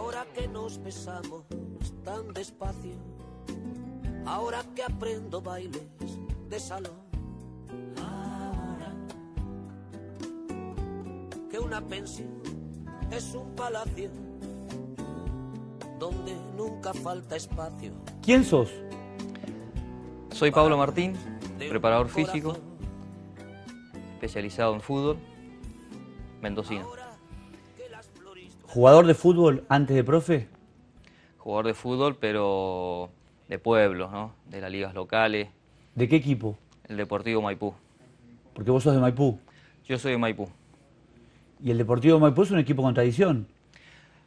Ahora que nos besamos tan despacio, ahora que aprendo bailes de salón. Ahora que una pensión es un palacio donde nunca falta espacio. ¿Quién sos? Soy Pablo Martín, preparador físico, especializado en fútbol, mendocino. ¿Jugador de fútbol antes de profe? Jugador de fútbol, pero de pueblos, ¿no? De las ligas locales. ¿De qué equipo? El Deportivo Maipú. Porque vos sos de Maipú. Yo soy de Maipú. ¿Y el Deportivo Maipú es un equipo con tradición?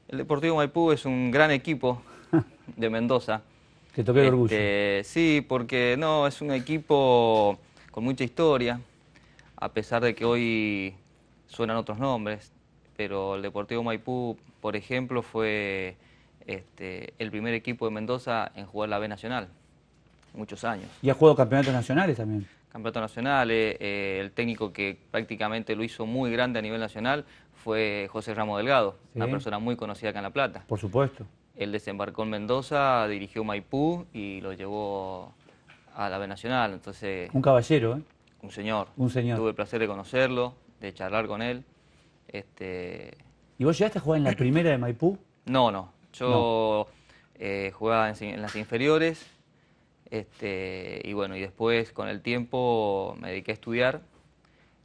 El Deportivo Maipú es un gran equipo de Mendoza. Te toqué el orgullo. Este, sí, porque no, es un equipo con mucha historia, a pesar de que hoy suenan otros nombres pero el Deportivo Maipú, por ejemplo, fue este, el primer equipo de Mendoza en jugar la B Nacional, muchos años. ¿Y ha jugado campeonatos nacionales también? Campeonatos nacionales, eh, el técnico que prácticamente lo hizo muy grande a nivel nacional fue José Ramos Delgado, una persona muy conocida acá en La Plata. Por supuesto. Él desembarcó en Mendoza, dirigió Maipú y lo llevó a la B Nacional. Entonces, un caballero, ¿eh? Un señor. Un señor. Tuve el placer de conocerlo, de charlar con él. Este, ¿Y vos llegaste a jugar en la primera de Maipú? No, no. Yo eh, jugaba en, las inferiores. Este, y bueno, y después con el tiempo me dediqué a estudiar.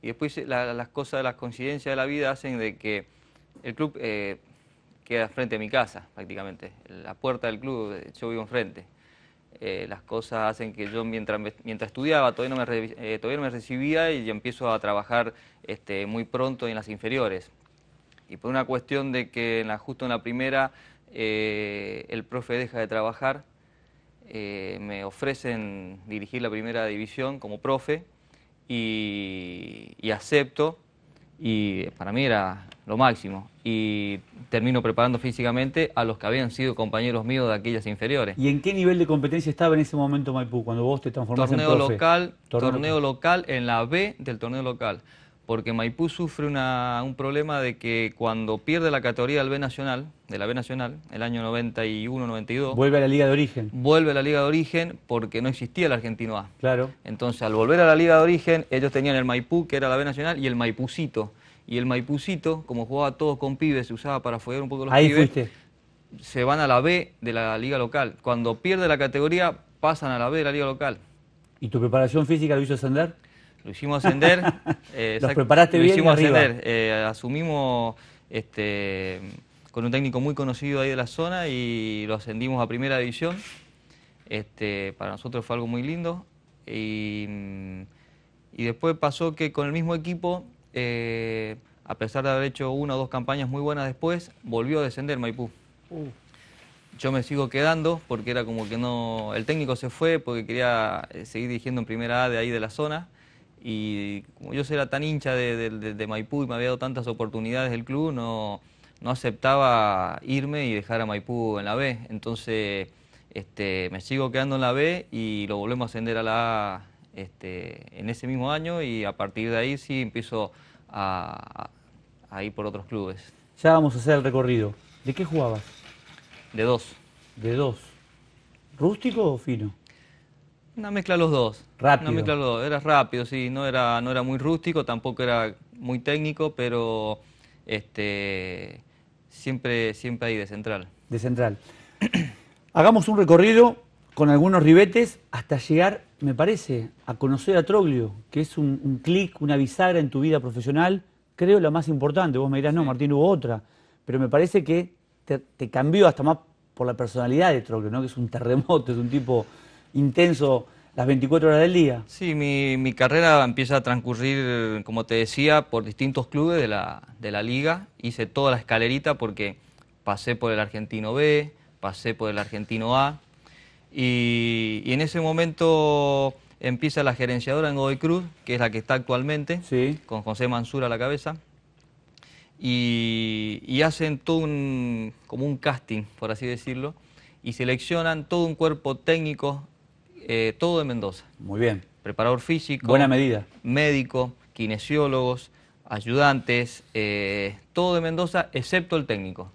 Y después eh, las cosas, las coincidencias de la vida hacen de que el club eh, queda frente a mi casa prácticamente. La puerta del club, yo vivo enfrente. Eh, las cosas hacen que yo mientras, estudiaba todavía no, me, eh, todavía me recibía y empiezo a trabajar este, muy pronto en las inferiores. Y por una cuestión de que la, justo en la primera eh, el profe deja de trabajar, me ofrecen dirigir la primera división como profe y acepto y para mí era lo máximo. Y termino preparando físicamente a los que habían sido compañeros míos de aquellas inferiores. ¿Y en qué nivel de competencia estaba en ese momento Maipú, cuando vos te transformaste en profe? Local, torneo local en la B del torneo local porque Maipú sufre un problema de que cuando pierde la categoría del B Nacional, de la B Nacional, el año 91-92... Vuelve a la Liga de Origen. Vuelve a la Liga de Origen porque no existía el Argentino A. Claro. Entonces, al volver a la Liga de Origen, ellos tenían el Maipú, que era la B Nacional, y el Maipucito. Y el Maipucito, como jugaba todos con pibes, se usaba para follar un poco los pibes... Ahí fuiste. Se van a la B de la Liga Local. Cuando pierde la categoría, pasan a la B de la Liga Local. ¿Y tu preparación física lo hizo ascender? Lo hicimos ascender. Eh, Los preparaste lo Lo hicimos ascender. Eh, asumimos este, con un técnico muy conocido ahí de la zona y lo ascendimos a primera división. Este, para nosotros fue algo muy lindo. Y, después pasó que con el mismo equipo, eh, a pesar de haber hecho una o dos campañas muy buenas después, volvió a descender Maipú. Uh. Yo me sigo quedando porque era como que no. El técnico se fue porque quería seguir dirigiendo en primera A de ahí de la zona y como yo era tan hincha de, Maipú y me había dado tantas oportunidades del club, no, aceptaba irme y dejar a Maipú en la B. Entonces este, me sigo quedando en la B y lo volvemos a ascender a la A este, en ese mismo año y a partir de ahí sí empiezo a ir por otros clubes. Ya vamos a hacer el recorrido. ¿De qué jugabas? De dos. ¿De dos? ¿Rústico o fino? Una mezcla los dos. Rápido. Una mezcla los dos. Era rápido, sí. No era, no era muy rústico, tampoco era muy técnico, pero este, siempre, siempre ahí de central. De central. Hagamos un recorrido con algunos ribetes hasta llegar, me parece, a conocer a Troglio, que es un, clic, una bisagra en tu vida profesional, creo la más importante. Vos me dirás, no, Martín, hubo otra, pero me parece que te, te cambió hasta más por la personalidad de Troglio, ¿no? que es un terremoto, es un tipo intenso las 24 horas del día. Sí, mi, carrera empieza a transcurrir, como te decía, por distintos clubes de la, liga. Hice toda la escalerita porque pasé por el Argentino B, pasé por el Argentino A. Y, en ese momento empieza la gerenciadora en Godoy Cruz, que es la que está actualmente, sí. con José Mansur a la cabeza. Y, y, hacen todo un, como un casting, por así decirlo, y seleccionan todo un cuerpo técnico eh, todo de Mendoza. Muy bien. Preparador físico. Buena medida. Médico, kinesiólogos, ayudantes, eh, todo de Mendoza, excepto el técnico.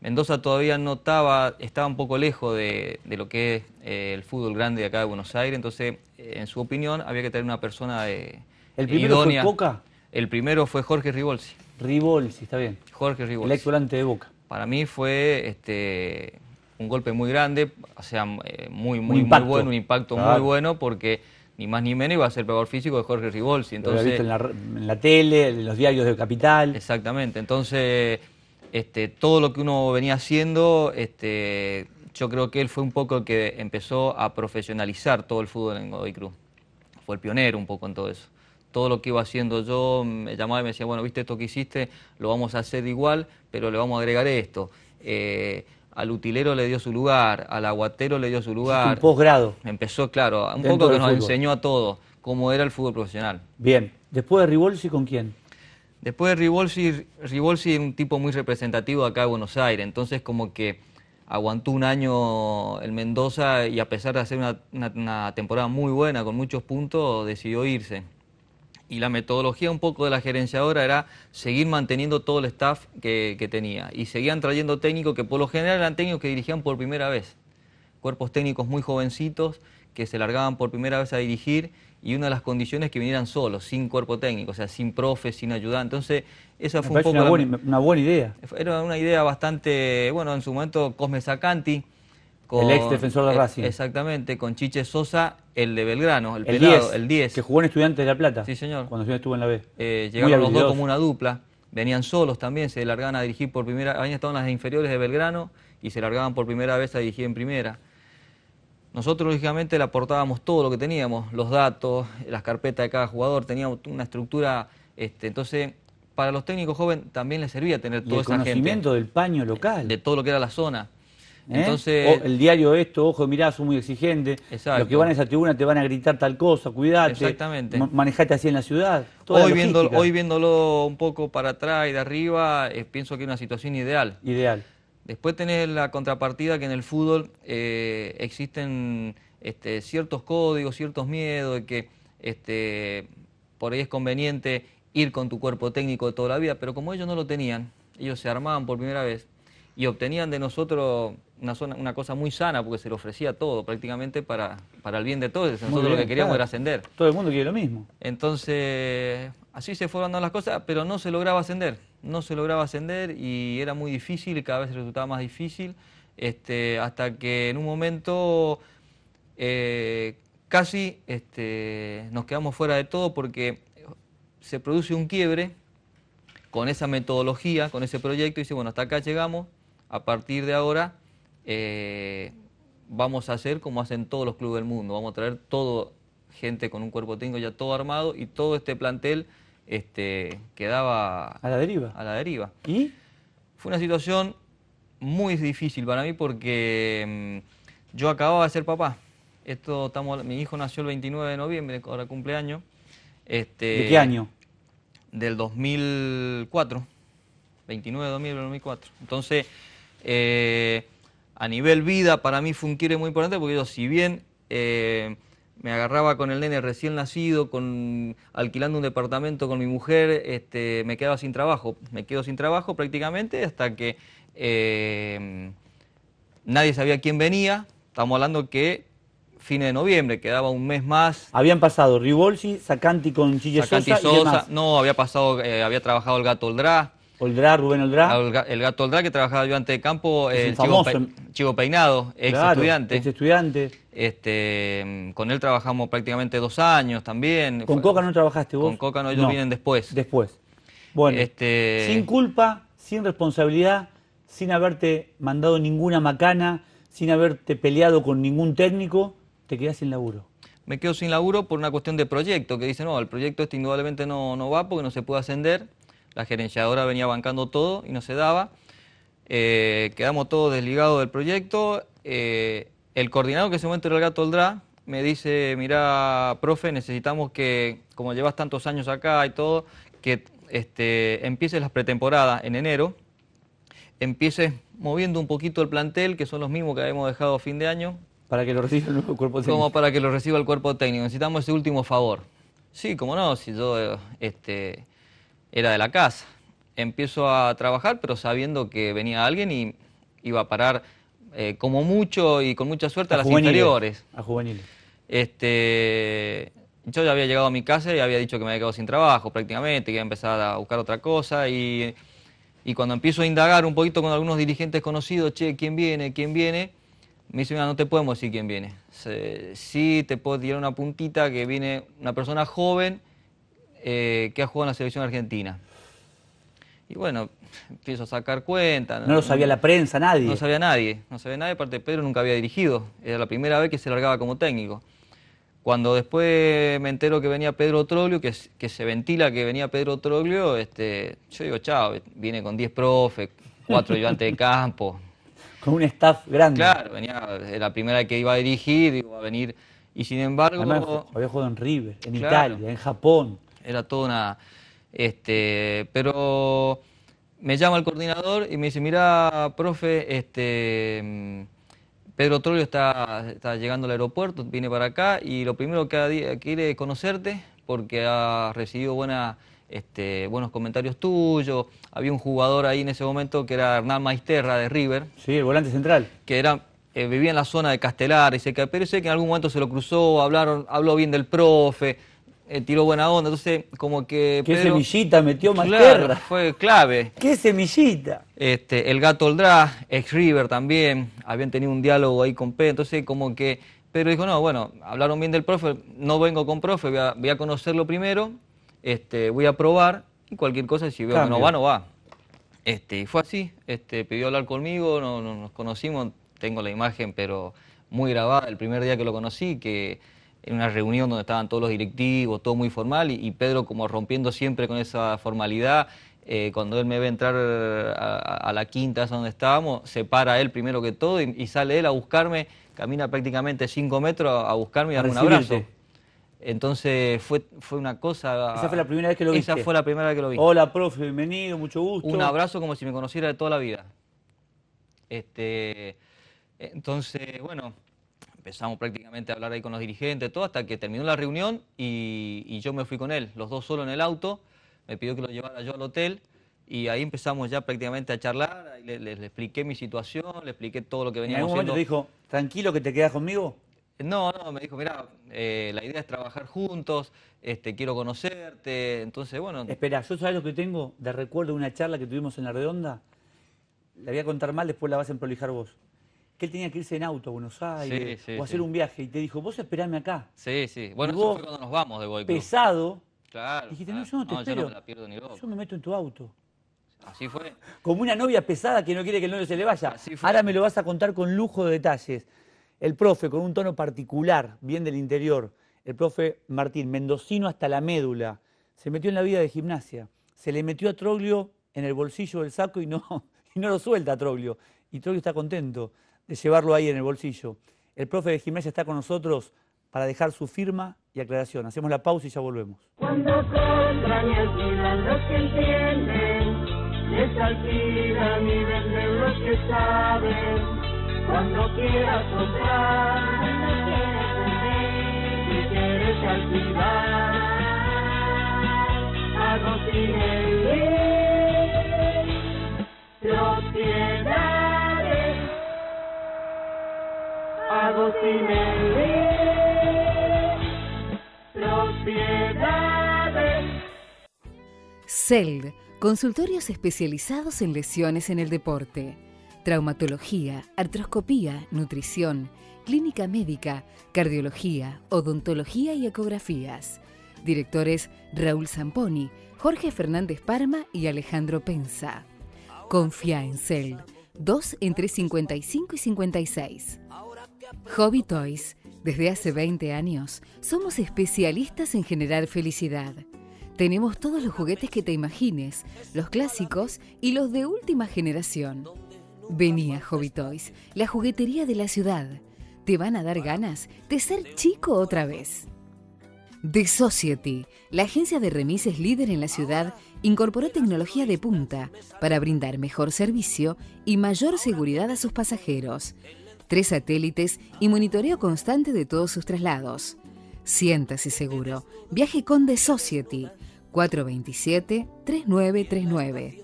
Mendoza todavía no estaba, estaba un poco lejos de, lo que es eh, el fútbol grande de acá de Buenos Aires, entonces, en su opinión, había que tener una persona de, ¿El primero fue Boca? El primero fue Jorge Ribolsi. Ribolsi, está bien. Jorge Ribolsi. El de Boca. Para mí fue este, un golpe muy grande, o sea, eh, muy, muy, muy bueno, un impacto muy bueno, porque ni más ni menos iba a ser el peor físico de Jorge Ribolsi. Entonces, lo visto en la, tele, en los diarios de Capital. Exactamente, entonces este, todo lo que uno venía haciendo, este, yo creo que él fue un poco el que empezó a profesionalizar todo el fútbol en Godoy Cruz. Fue el pionero un poco en todo eso todo lo que iba haciendo yo, me llamaba y me decía, bueno, viste esto que hiciste, lo vamos a hacer igual, pero le vamos a agregar esto. Eh, al utilero le dio su lugar, al aguatero le dio su lugar. Un posgrado. Empezó, claro, un poco que nos enseñó a todos cómo era el fútbol profesional. Bien, después de Rivolsi, ¿con quién? Después de Rivolsi, Rivolsi es un tipo muy representativo acá de Buenos Aires, entonces como que aguantó un año el Mendoza y a pesar de hacer una temporada muy buena, con muchos puntos, decidió irse y la metodología un poco de la gerenciadora era seguir manteniendo todo el staff que, tenía. Y seguían trayendo técnicos que por lo general eran técnicos que dirigían por primera vez. Cuerpos técnicos muy jovencitos que se largaban por primera vez a dirigir y una de las condiciones es que vinieran solos, sin cuerpo técnico, o sea, sin profe, sin ayuda Entonces, esa fue un poco... Una buena, una buena idea. Era una idea bastante, bueno, en su momento Cosme Sacanti el ex defensor de e Racing. Exactamente, con Chiche Sosa, el de Belgrano, el, 10, el 10. Que jugó en Estudiantes de La Plata. Sí, señor. Cuando yo estuvo en la B. Eh, llegaron los dos como una dupla. Venían solos también, se largaban a dirigir por primera vez. Habían estado en las inferiores de Belgrano y se largaban por primera vez a dirigir en primera. Nosotros, lógicamente, le aportábamos todo lo que teníamos, los datos, las carpetas de cada jugador, teníamos una estructura. Este, entonces, para los técnicos jóvenes también les servía tener todo toda esa conocimiento del paño local. De todo lo que era la zona. ¿Eh? Entonces, el diario esto, ojo, mirá, son muy exigente. Los que van a esa tribuna te van a gritar tal cosa, cuidate. Exactamente. Manejate así en la ciudad. hoy, viéndolo, hoy viéndolo un poco para atrás y de arriba, eh, pienso que es una situación ideal. Ideal. Después tenés la contrapartida que en el fútbol eh, existen este, ciertos códigos, ciertos miedos, que este, por ahí es conveniente ir con tu cuerpo técnico de toda la vida, pero como ellos no lo tenían, ellos se armaban por primera vez, y obtenían de nosotros una, cosa muy sana porque se le ofrecía todo prácticamente para, para el bien de todos. Nosotros lo que queríamos era ascender. Todo el mundo quiere lo mismo. Entonces, así se fueron dando las cosas, pero no se lograba ascender. No se lograba ascender y era muy difícil, cada vez resultaba más difícil, este, hasta que en un momento eh, casi este, nos quedamos fuera de todo porque se produce un quiebre con esa metodología, con ese proyecto, y dice, bueno, hasta acá llegamos, a partir de ahora eh, vamos a hacer como hacen todos los clubes del mundo, vamos a traer todo gente con un cuerpo técnico ya todo armado y todo este plantel este, quedaba a la deriva. A la deriva. ¿Y? Fue una situación muy difícil para mí porque mm, yo acababa de ser papá. Esto estamos, mi hijo nació el 29 de noviembre, ahora cumpleaños. Este, ¿De qué año? Del 2004. 29 de noviembre del 2004. Entonces, eh, a nivel vida, para mí fue un quiere muy importante porque yo, si bien eh, me agarraba con el nene recién nacido, con, alquilando un departamento con mi mujer, este, me quedaba sin trabajo. Me quedo sin trabajo prácticamente hasta que eh, nadie sabía quién venía. Estamos hablando que fines de noviembre, quedaba un mes más. Habían pasado Rivolsi, Sacanti con Chille Sosa, no, había pasado, había trabajado el gato Oldrá, Oldrá, Rubén Oldrá. El gato Oldrá que trabajaba yo antes de campo, eh, Chivo, Peinado, ex estudiante. estudiante. Este, con él trabajamos prácticamente dos años también. ¿Con Coca no trabajaste vos? Con Coca no, ellos vienen después. Después. Bueno, este... sin culpa, sin responsabilidad, sin haberte mandado ninguna macana, sin haberte peleado con ningún técnico, te quedás sin laburo me quedo sin laburo por una cuestión de proyecto, que dice, no, el proyecto este indudablemente no, no va porque no se puede ascender, la gerenciadora venía bancando todo y no se daba. Eh, quedamos todos desligados del proyecto. Eh, el coordinador que se ese el gato Oldra me dice, mira, profe, necesitamos que, como llevas tantos años acá y todo, que este, empieces las pretemporadas en enero, empieces moviendo un poquito el plantel, que son los mismos que habíamos dejado a fin de año. Para que lo reciba el cuerpo técnico. Como para que lo reciba el cuerpo técnico. Necesitamos ese último favor. Sí, como no, si yo eh, este, era de la casa. Empiezo a trabajar, pero sabiendo que venía alguien y iba a parar eh, como mucho y con mucha suerte a, las juveniles, A juveniles. Este, yo ya había llegado a mi casa y había dicho que me había quedado sin trabajo prácticamente, que iba a empezar a buscar otra cosa y, y cuando empiezo a indagar un poquito con algunos dirigentes conocidos, che, ¿quién viene? ¿quién viene? Me dice, mira, no te podemos decir quién viene. Sí te puedo tirar una puntita que viene una persona joven eh, que ha jugado en la selección argentina. Y bueno, empiezo a sacar cuenta. No, lo sabía la prensa, nadie. No sabía nadie, no sabía nadie, aparte Pedro nunca había dirigido, era la primera vez que se largaba como técnico. Cuando después me entero que venía Pedro Troglio, que, se ventila que venía Pedro Troglio, este, yo digo, chao, viene con 10 profes, 4 ayudantes de campo. Con un staff grande. Claro, venía, era la primera vez que iba a dirigir, iba a venir. Y sin embargo... había jugado en River, en Italia, en Japón era todo una... Este, pero me llama el coordinador y me dice, mira, profe, este, mm, Pedro Trollo está, está, llegando al aeropuerto, viene para acá y lo primero que quiere es conocerte porque ha recibido este, buenos comentarios tuyos. Había un jugador ahí en ese momento que era Hernán Maisterra de River. Sí, el volante central. Que era, eh, vivía en la zona de Castelar y se que, pero sé que en algún momento se lo cruzó, hablaron, habló bien del profe eh, tiró buena onda. Entonces, como que. ¿Qué semillita metió más tierra... Fue clave. ¿Qué semillita? Este, el gato Oldra, ex River también, habían tenido un diálogo ahí con Pedro. Entonces, como que pero dijo, no, bueno, hablaron bien del profe, no vengo con profe, voy a, conocerlo primero, este, voy a probar y cualquier cosa, si no va, no va. Este, y fue así, este, pidió hablar conmigo, no, nos conocimos, tengo la imagen, pero muy grabada, el primer día que lo conocí, que en una reunión donde estaban todos los directivos, todo muy formal, y, Pedro como rompiendo siempre con esa formalidad. Eh, cuando él me ve entrar a, la quinta, esa donde estábamos, se para él primero que todo y, sale él a buscarme, camina prácticamente cinco metros a, buscarme y darme un abrazo. Entonces fue, fue una cosa. Esa fue la primera vez que lo vi. Esa fue la primera vez que lo vi. Hola, profe, bienvenido, mucho gusto. Un abrazo como si me conociera de toda la vida. Este, entonces, bueno, empezamos prácticamente a hablar ahí con los dirigentes, todo, hasta que terminó la reunión y, yo me fui con él, los dos solo en el auto, me pidió que lo llevara yo al hotel y ahí empezamos ya prácticamente a charlar, le, expliqué mi situación, le expliqué todo lo que veníamos haciendo. ¿En dijo, tranquilo que te quedas conmigo? No, no, me dijo, mira, eh, la idea es trabajar juntos, este, quiero conocerte, entonces bueno... Espera, ¿yo sabes lo que tengo de recuerdo de una charla que tuvimos en La Redonda? La voy a contar mal, después la vas a emprolijar vos que él tenía que irse en auto a Buenos Aires o hacer un viaje y te dijo, vos esperame acá. Sí, sí. Bueno, vos, fue cuando nos vamos de Boy Pesado. Claro. Dijiste, no, yo no te Yo, me la pierdo ni yo me meto en tu auto. Así fue. Como una novia pesada que no quiere que el novio se le vaya. Ahora me lo vas a contar con lujo de detalles. El profe, con un tono particular, bien del interior, el profe Martín, mendocino hasta la médula, se metió en la vida de gimnasia. Se le metió a Troglio en el bolsillo del saco y no, y no lo suelta a Troglio. Y Troglio está contento de llevarlo ahí en el bolsillo. El profe de gimnasia está con nosotros para dejar su firma y aclaración. Hacemos la pausa y ya volvemos. Cuando compran y alquilan los que entienden, les alquilan y venden los que saben. Cuando quieras comprar, cuando vender, si quieres alquilar, algo tiene bien, lo tienes. Cell, CELD, consultorios especializados en lesiones en el deporte. Traumatología, artroscopía, nutrición, clínica médica, cardiología, odontología y ecografías. Directores Raúl Zamponi, Jorge Fernández Parma y Alejandro Pensa. Confía en CELD. 2 entre 55 y 56. Hobby Toys, desde hace 20 años, somos especialistas en generar felicidad. Tenemos todos los juguetes que te imagines, los clásicos y los de última generación. Vení a Hobby Toys, la juguetería de la ciudad. Te van a dar ganas de ser chico otra vez. The Society, la agencia de remises líder en la ciudad, incorporó tecnología de punta para brindar mejor servicio y mayor seguridad a sus pasajeros tres satélites y monitoreo constante de todos sus traslados. Siéntase seguro. Viaje con The Society 427-3939.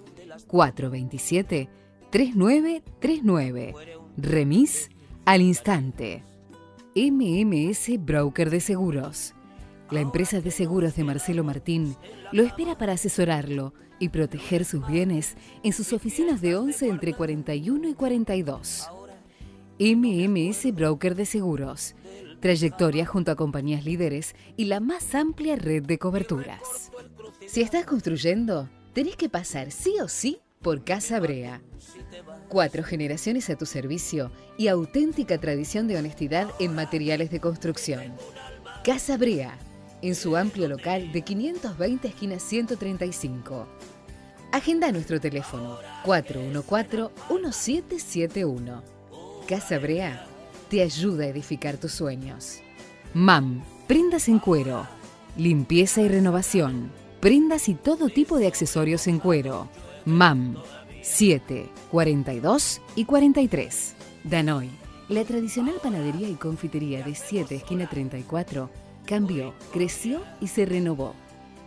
427-3939. Remis al instante. MMS Broker de Seguros. La empresa de seguros de Marcelo Martín lo espera para asesorarlo y proteger sus bienes en sus oficinas de 11 entre 41 y 42. MMS Broker de Seguros. Trayectoria junto a compañías líderes y la más amplia red de coberturas. Si estás construyendo, tenés que pasar sí o sí por Casa Brea. Cuatro generaciones a tu servicio y auténtica tradición de honestidad en materiales de construcción. Casa Brea, en su amplio local de 520 esquina 135. Agenda nuestro teléfono 414-1771. Casa Brea te ayuda a edificar tus sueños. MAM, prendas en cuero, limpieza y renovación, prendas y todo tipo de accesorios en cuero. MAM, 7, 42 y 43. Danoy, la tradicional panadería y confitería de 7, esquina 34, cambió, creció y se renovó.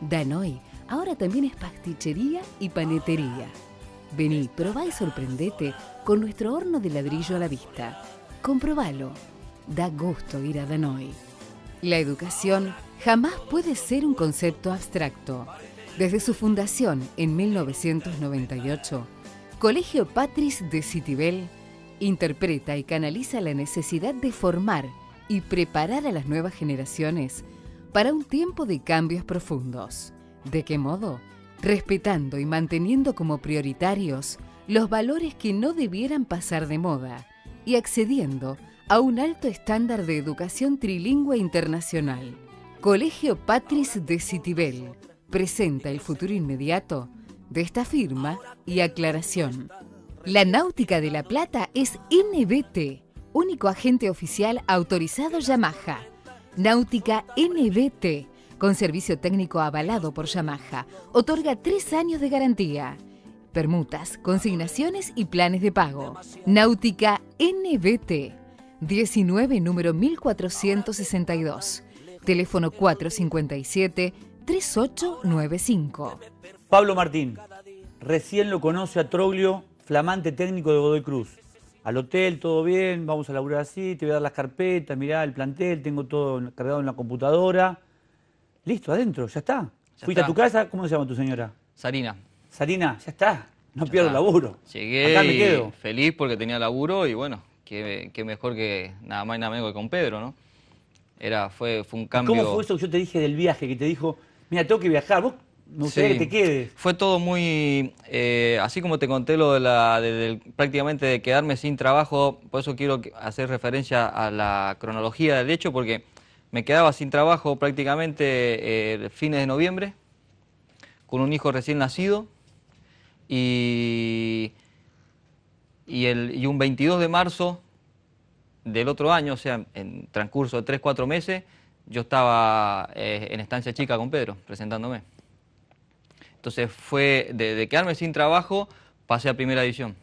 Danoy ahora también es pastichería y panetería. Vení, probá y sorprendete con nuestro horno de ladrillo a la vista. Comprobalo. Da gusto ir a Danoy. La educación jamás puede ser un concepto abstracto. Desde su fundación en 1998, Colegio Patris de Citibel interpreta y canaliza la necesidad de formar y preparar a las nuevas generaciones para un tiempo de cambios profundos. ¿De qué modo? respetando y manteniendo como prioritarios los valores que no debieran pasar de moda y accediendo a un alto estándar de educación trilingüe internacional. Colegio Patris de Citibel presenta el futuro inmediato de esta firma y aclaración. La Náutica de la Plata es NBT, único agente oficial autorizado Yamaha. Náutica NBT con servicio técnico avalado por Yamaha. Otorga tres años de garantía. Permutas, consignaciones y planes de pago. Náutica NBT 19 número 1462. Teléfono 457 3895. Pablo Martín, recién lo conoce a Troglio, flamante técnico de Godoy Cruz. Al hotel, todo bien, vamos a laburar así, te voy a dar las carpetas, mirá el plantel, tengo todo cargado en la computadora. Listo, adentro, ya está. Fuiste a tu casa, ¿cómo se llama tu señora? Sarina. Sarina, ya está. No pierdo el laburo. Llegué feliz porque tenía laburo y bueno, qué, mejor que nada más y nada menos que con Pedro, ¿no? Era, fue, fue un cambio. ¿Cómo fue eso que yo te dije del viaje? Que te dijo, mira, tengo que viajar, vos no sé qué te quedes. Fue todo muy, eh, así como te conté lo de la, de, prácticamente de quedarme sin trabajo, por eso quiero hacer referencia a la cronología del hecho, porque me quedaba sin trabajo prácticamente el eh, fines de noviembre, con un hijo recién nacido y, el, y un 22 de marzo del otro año, o sea, en transcurso de 3-4 meses, yo estaba eh, en estancia chica con Pedro, presentándome. Entonces fue de, de quedarme sin trabajo, pasé a primera división.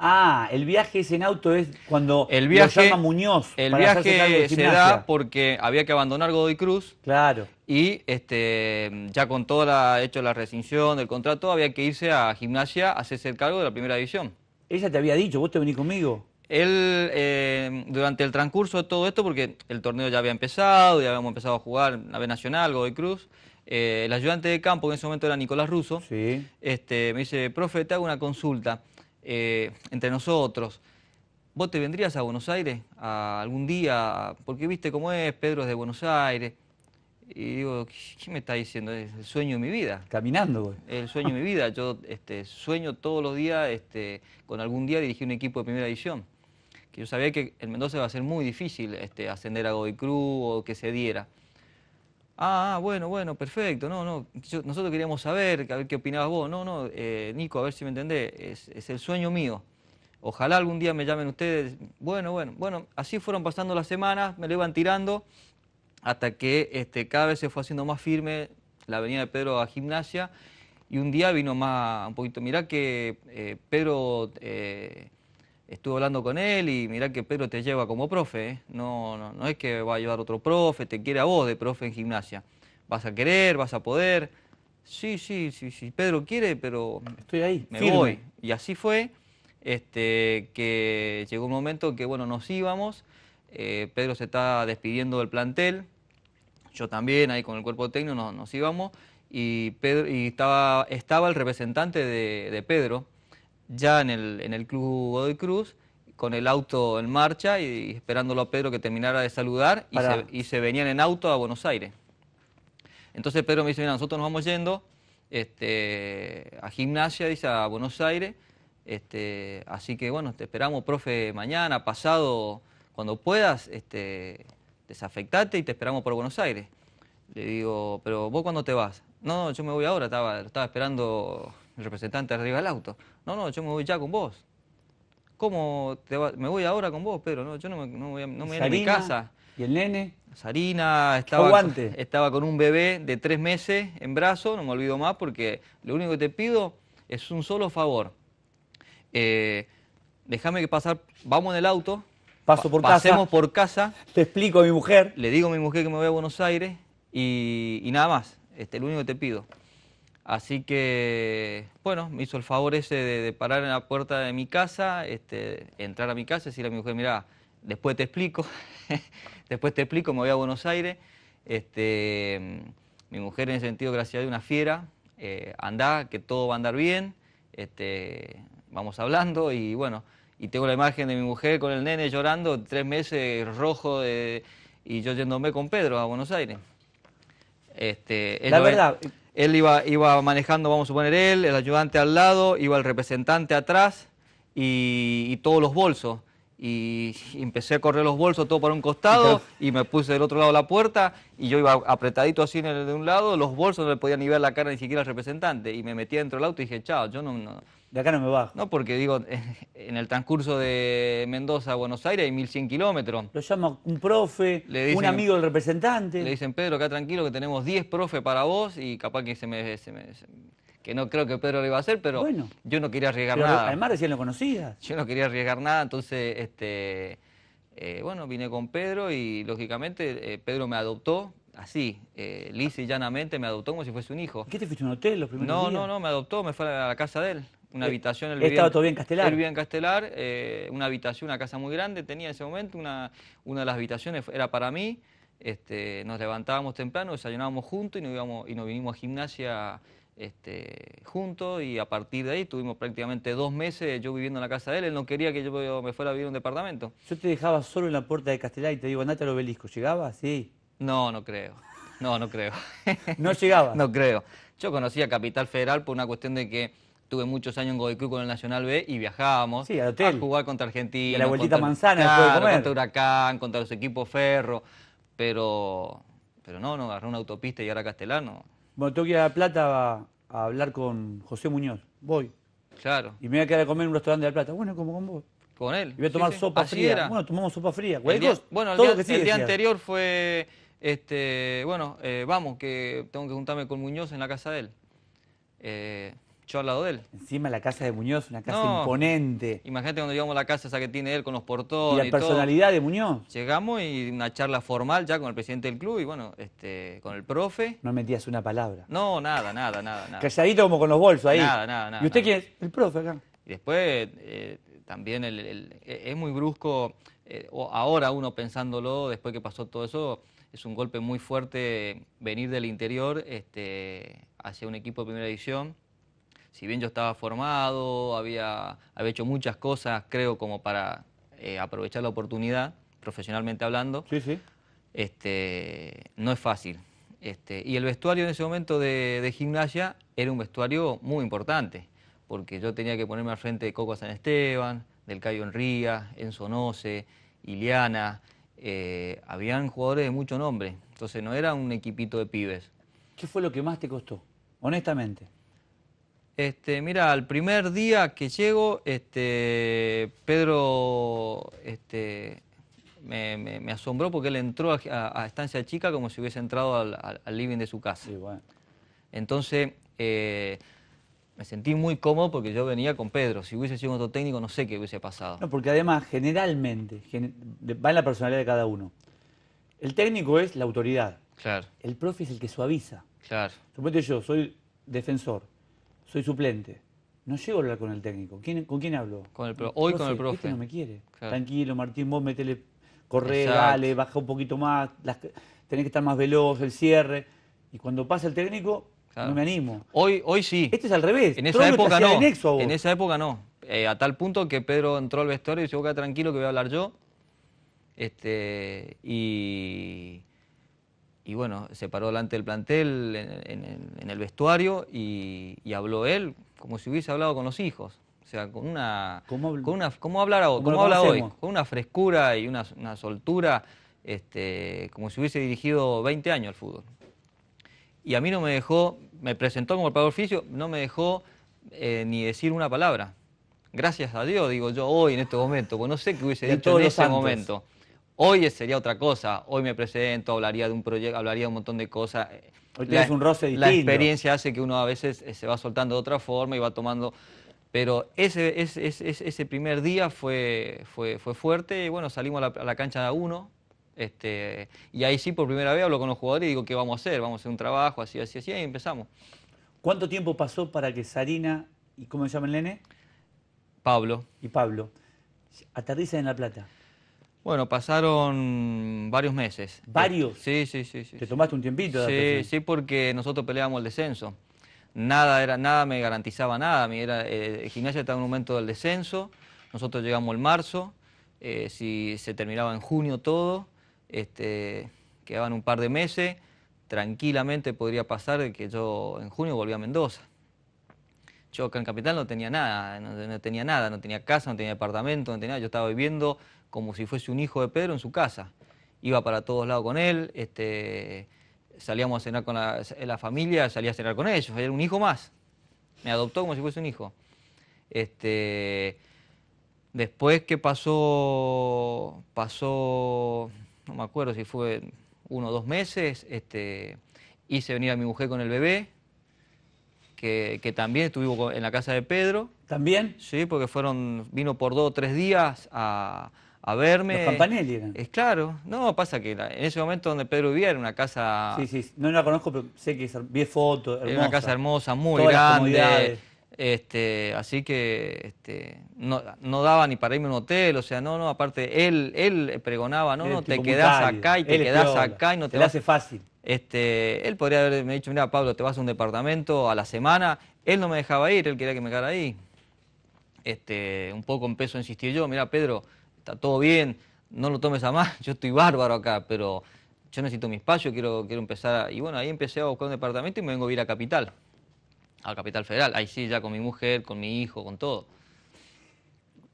Ah, el viaje es en auto es cuando el viaje, lo llama Muñoz. El viaje se da porque había que abandonar Godoy Cruz. Claro. Y este, ya con todo la, hecho la rescisión del contrato, había que irse a gimnasia a hacerse el cargo de la primera división. Ella te había dicho, vos te venís conmigo. Él, eh, durante el transcurso de todo esto, porque el torneo ya había empezado, ya habíamos empezado a jugar en la Nacional, Godoy Cruz, eh, el ayudante de campo, que en ese momento era Nicolás Russo, este, me dice, profe, te hago una consulta. Eh, entre nosotros. ¿Vos te vendrías a Buenos Aires algún día? Porque viste cómo es, Pedro es de Buenos Aires. Y digo, ¿qué me está diciendo? Es el sueño de mi vida. Caminando, güey. El sueño de mi vida. Yo este, sueño todos los días este, con algún día dirigir un equipo de primera división. Que yo sabía que en Mendoza iba a ser muy difícil este, ascender a Godoy Cruz o que se diera. Ah, ah, bueno, bueno, perfecto. No, no, nosotros queríamos saber, a ver qué opinabas vos. No, no, eh, Nico, a ver si me entendés, es, el sueño mío. Ojalá algún día me llamen ustedes. Bueno, bueno, bueno, así fueron pasando las semanas, me lo iban tirando hasta que este, cada vez se fue haciendo más firme la avenida de Pedro a gimnasia y un día vino más, un poquito, mirá que eh, Pedro... Eh, estuve hablando con él y mirá que Pedro te lleva como profe, ¿eh? no, no, es que va a llevar otro profe, te quiere a vos de profe en gimnasia. Vas a querer, vas a poder. Sí, sí, sí, sí, Pedro quiere, pero... Estoy ahí, Me voy. Y así fue, este, que llegó un momento que, bueno, nos íbamos, eh, Pedro se está despidiendo del plantel, yo también, ahí con el cuerpo técnico nos, íbamos, y, y estaba, estaba el representante de Pedro, ya en el, en el Club Godoy Cruz, con el auto en marcha y, esperándolo a Pedro que terminara de saludar y se, venían en auto a Buenos Aires. Entonces Pedro me dice, mira, nosotros nos vamos yendo este, a gimnasia, dice, a Buenos Aires, este, así que bueno, te esperamos, profe, mañana, pasado, cuando puedas, este, desafectate y te esperamos por Buenos Aires. Le digo, pero vos cuándo te vas? No, yo me voy ahora, estaba, estaba esperando el representante arriba del auto. No, no, yo me voy ya con vos. ¿Cómo te me voy ahora con vos, Pedro? yo no me, voy a, mi casa. ¿Y el nene? Sarina estaba, estaba con un bebé de tres meses en brazo, no me olvido más, porque lo único que te pido es un solo favor. Eh, déjame que pasar, vamos en el auto. Paso por pasemos por casa. Te explico a mi mujer. Le digo a mi mujer que me voy a Buenos Aires y, nada más. Este, lo único que te pido. Así que, bueno, me hizo el favor ese de, parar en la puerta de mi casa, este, entrar a mi casa, decirle a mi mujer, mira, después te explico, después te explico, me voy a Buenos Aires. Este, mi mujer en el sentido, gracias de una fiera, eh, anda, que todo va a andar bien, este, vamos hablando y bueno, y tengo la imagen de mi mujer con el nene llorando, tres meses rojo y yo yéndome con Pedro a Buenos Aires. la verdad, él iba, iba manejando, vamos a poner él, el ayudante al lado, iba el representante atrás y, todos los bolsos. Y, empecé a correr los bolsos todo para un costado y me puse del otro lado la puerta y yo iba apretadito así en el, de un lado, los bolsos no le podía ni ver la cara ni siquiera al representante y me metí dentro del auto y dije, chao, yo no de acá no me bajo. No, porque digo, en el transcurso de Mendoza a Buenos Aires hay 1100 kilómetros. Lo llama un profe, un amigo del representante. Le dicen, Pedro, acá tranquilo que tenemos 10 profe para vos y capaz que se me, que no creo que Pedro lo iba a hacer, pero yo no quería arriesgar nada nada. Además recién lo conocía Yo no quería arriesgar nada, entonces, este, eh, bueno, vine con Pedro y lógicamente eh, Pedro me adoptó, así, eh, lisa y llanamente me adoptó como si fuese un hijo. ¿Qué te fuiste a un hotel los primeros días? No, no, no, me adoptó, me fue a la casa de él una eh, habitación. Él Estaba bien Castelar. en Castelar, eh, una habitación, una casa muy grande, tenía en ese momento una, una de las habitaciones, era para mí. Este, nos levantábamos temprano, desayunábamos juntos y nos, y nos vinimos a gimnasia este, juntos y a partir de ahí tuvimos prácticamente dos meses yo viviendo en la casa de él, él no quería que yo me fuera a vivir en un departamento. Yo te dejaba solo en la puerta de Castelar y te digo, andate al obelisco, ¿llegaba? Sí. No, no creo. No, no creo. ¿No llegaba? no creo. Yo conocía Capital Federal por una cuestión de que Tuve muchos años en Cruz con el Nacional B y viajábamos a jugar contra Argentina. Y la vueltita manzana comer. contra Huracán, contra los equipos Ferro, pero, pero no, no, agarré una autopista y ahora Castellano. Bueno, tengo que ir a La Plata a, hablar con José Muñoz. Voy. Claro. Y me voy a quedar a comer en un restaurante de La Plata. Bueno, como con vos. Con él. Y voy a tomar sopa fría. Bueno, tomamos sopa fría. El bueno, el día, anterior fue, este, bueno, eh, vamos, que tengo que juntarme con Muñoz en la casa de él. Eh, yo al lado de él. Encima la casa de Muñoz, una casa imponente. Imagínate cuando llegamos a la casa esa que tiene él con los portones. Y la personalidad de Muñoz. Llegamos y una charla formal ya con el presidente del club y bueno, este, con el profe. No metías una palabra. No, nada, nada, nada. nada. Calladito como con los bolsos ahí. Nada, nada, nada. ¿Y usted es? El profe acá. Y después eh, también el, eh, es muy brusco, eh, ahora uno pensándolo, después que pasó todo eso, es un golpe muy fuerte venir del interior este, hacia un equipo de primera división si bien yo estaba formado, había, hecho muchas cosas, creo, como para eh, aprovechar la oportunidad, profesionalmente hablando, sí, sí. Este, no es fácil. Este, y el vestuario en ese momento de, gimnasia era un vestuario muy importante, porque yo tenía que ponerme al frente de Coco San Esteban, del Cayo Enría, Enzo Noce, Iliana, eh, habían jugadores de mucho nombre, entonces no era un equipito de pibes. ¿Qué fue lo que más te costó, honestamente? Este, mira, al primer día que llego, este, Pedro este, me, asombró porque él entró a, Estancia Chica como si hubiese entrado al, living de su casa. Entonces, eh, me sentí muy cómodo porque yo venía con Pedro. Si hubiese sido otro técnico, no sé qué hubiese pasado. No, porque además, generalmente, va en la personalidad de cada uno. El técnico es la autoridad. Claro. El profe es el que suaviza. Claro. Supongo yo soy defensor soy suplente. No llego a hablar con el técnico. ¿Con quién hablo? Con el pro, hoy con el profe. Este no me quiere. Tranquilo, Martín, vos metele, corre, dale, baja un poquito más, las, tenés que estar más veloz, el cierre. Y cuando pasa el técnico, no me animo. Hoy, hoy sí. Este es al revés. En esa época no. En esa época no. Eh, a tal punto que Pedro entró al vestuario y dijo, que tranquilo que voy a hablar yo. Este, y y bueno, se paró delante del plantel en, el vestuario y, habló él como si hubiese hablado con los hijos. O sea, con una. ¿Cómo, con una, ¿cómo hablar habla hoy? Con una frescura y una, soltura, este, como si hubiese dirigido 20 años al fútbol. Y a mí no me dejó, me presentó como el padre oficio, no me dejó eh, ni decir una palabra. Gracias a Dios, digo yo hoy en este momento, porque no sé qué hubiese dicho en ese momento. Hoy sería otra cosa, hoy me presento, hablaría de un proyecto, hablaría de un montón de cosas. Eh, hoy tienes un roce distinto. La experiencia hace que uno a veces eh, se va soltando de otra forma y va tomando... Pero ese, primer día fue, fue, fue fuerte, y bueno, salimos a la, cancha de uno, este, y ahí sí por primera vez hablo con los jugadores y digo, ¿qué vamos a hacer? Vamos a hacer un trabajo, así, así, así, y empezamos. ¿Cuánto tiempo pasó para que Sarina, y cómo se llama el nene? Pablo. Y Pablo, aterriza en La Plata. Bueno, pasaron varios meses. ¿Varios? Sí, sí, sí. ¿Te tomaste un tiempito? Sí, sí, porque nosotros peleábamos el descenso. Nada, era, nada me garantizaba nada. Eh, el mí era, estaba en un momento del descenso. Nosotros llegamos el marzo. Eh, si se terminaba en junio todo, este, quedaban un par de meses. Tranquilamente podría pasar que yo en junio volvía a Mendoza. Yo acá en Capital no tenía nada, no, tenía nada, no tenía casa, no tenía apartamento, no tenía nada. Yo estaba viviendo como si fuese un hijo de Pedro en su casa. Iba para todos lados con él, este, salíamos a cenar con la, familia, salía a cenar con ellos, era un hijo más. Me adoptó como si fuese un hijo. Este, después que pasó, pasó, no me acuerdo si fue uno o dos meses, este, hice venir a mi mujer con el bebé, que, que, también estuvo en la casa de Pedro. ¿También? Sí, porque fueron, vino por dos o tres días a, a verme. Los Campanelli Es claro. No, pasa que en ese momento donde Pedro vivía era una casa. Sí, sí, no la conozco, pero sé que vi fotos. Era una casa hermosa, muy grande. Este, así que este, no, no, daba ni para irme a un hotel, o sea, no, no, aparte él, él pregonaba, no, no, te quedás acá y te quedás acá y no te, te hace fácil. Este, él podría haberme dicho, mira Pablo, te vas a un departamento a la semana, él no me dejaba ir, él quería que me quedara ahí. Este, un poco en peso insistí yo, mira Pedro, está todo bien, no lo tomes a más, yo estoy bárbaro acá, pero yo necesito mi espacio, quiero, quiero empezar. Y bueno, ahí empecé a buscar un departamento y me vengo a ir a Capital, a Capital Federal. Ahí sí, ya con mi mujer, con mi hijo, con todo.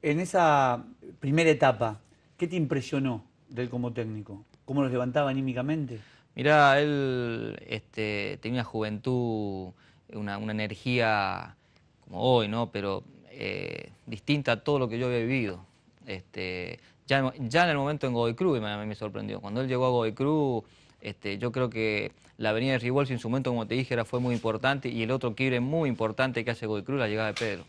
En esa primera etapa, ¿qué te impresionó del él como técnico? ¿Cómo los levantaba anímicamente? Mirá, él este, tenía juventud, una, energía como hoy, ¿no? Pero eh, distinta a todo lo que yo había vivido. Este, ya, en el momento en Godoy Cruz a mí me sorprendió. Cuando él llegó a Godoy Cruz, este, yo creo que la avenida de Ribolsi en su momento, como te dije, era, fue muy importante y el otro quiebre muy importante que hace Godoy Cruz, la llegada de Pedro.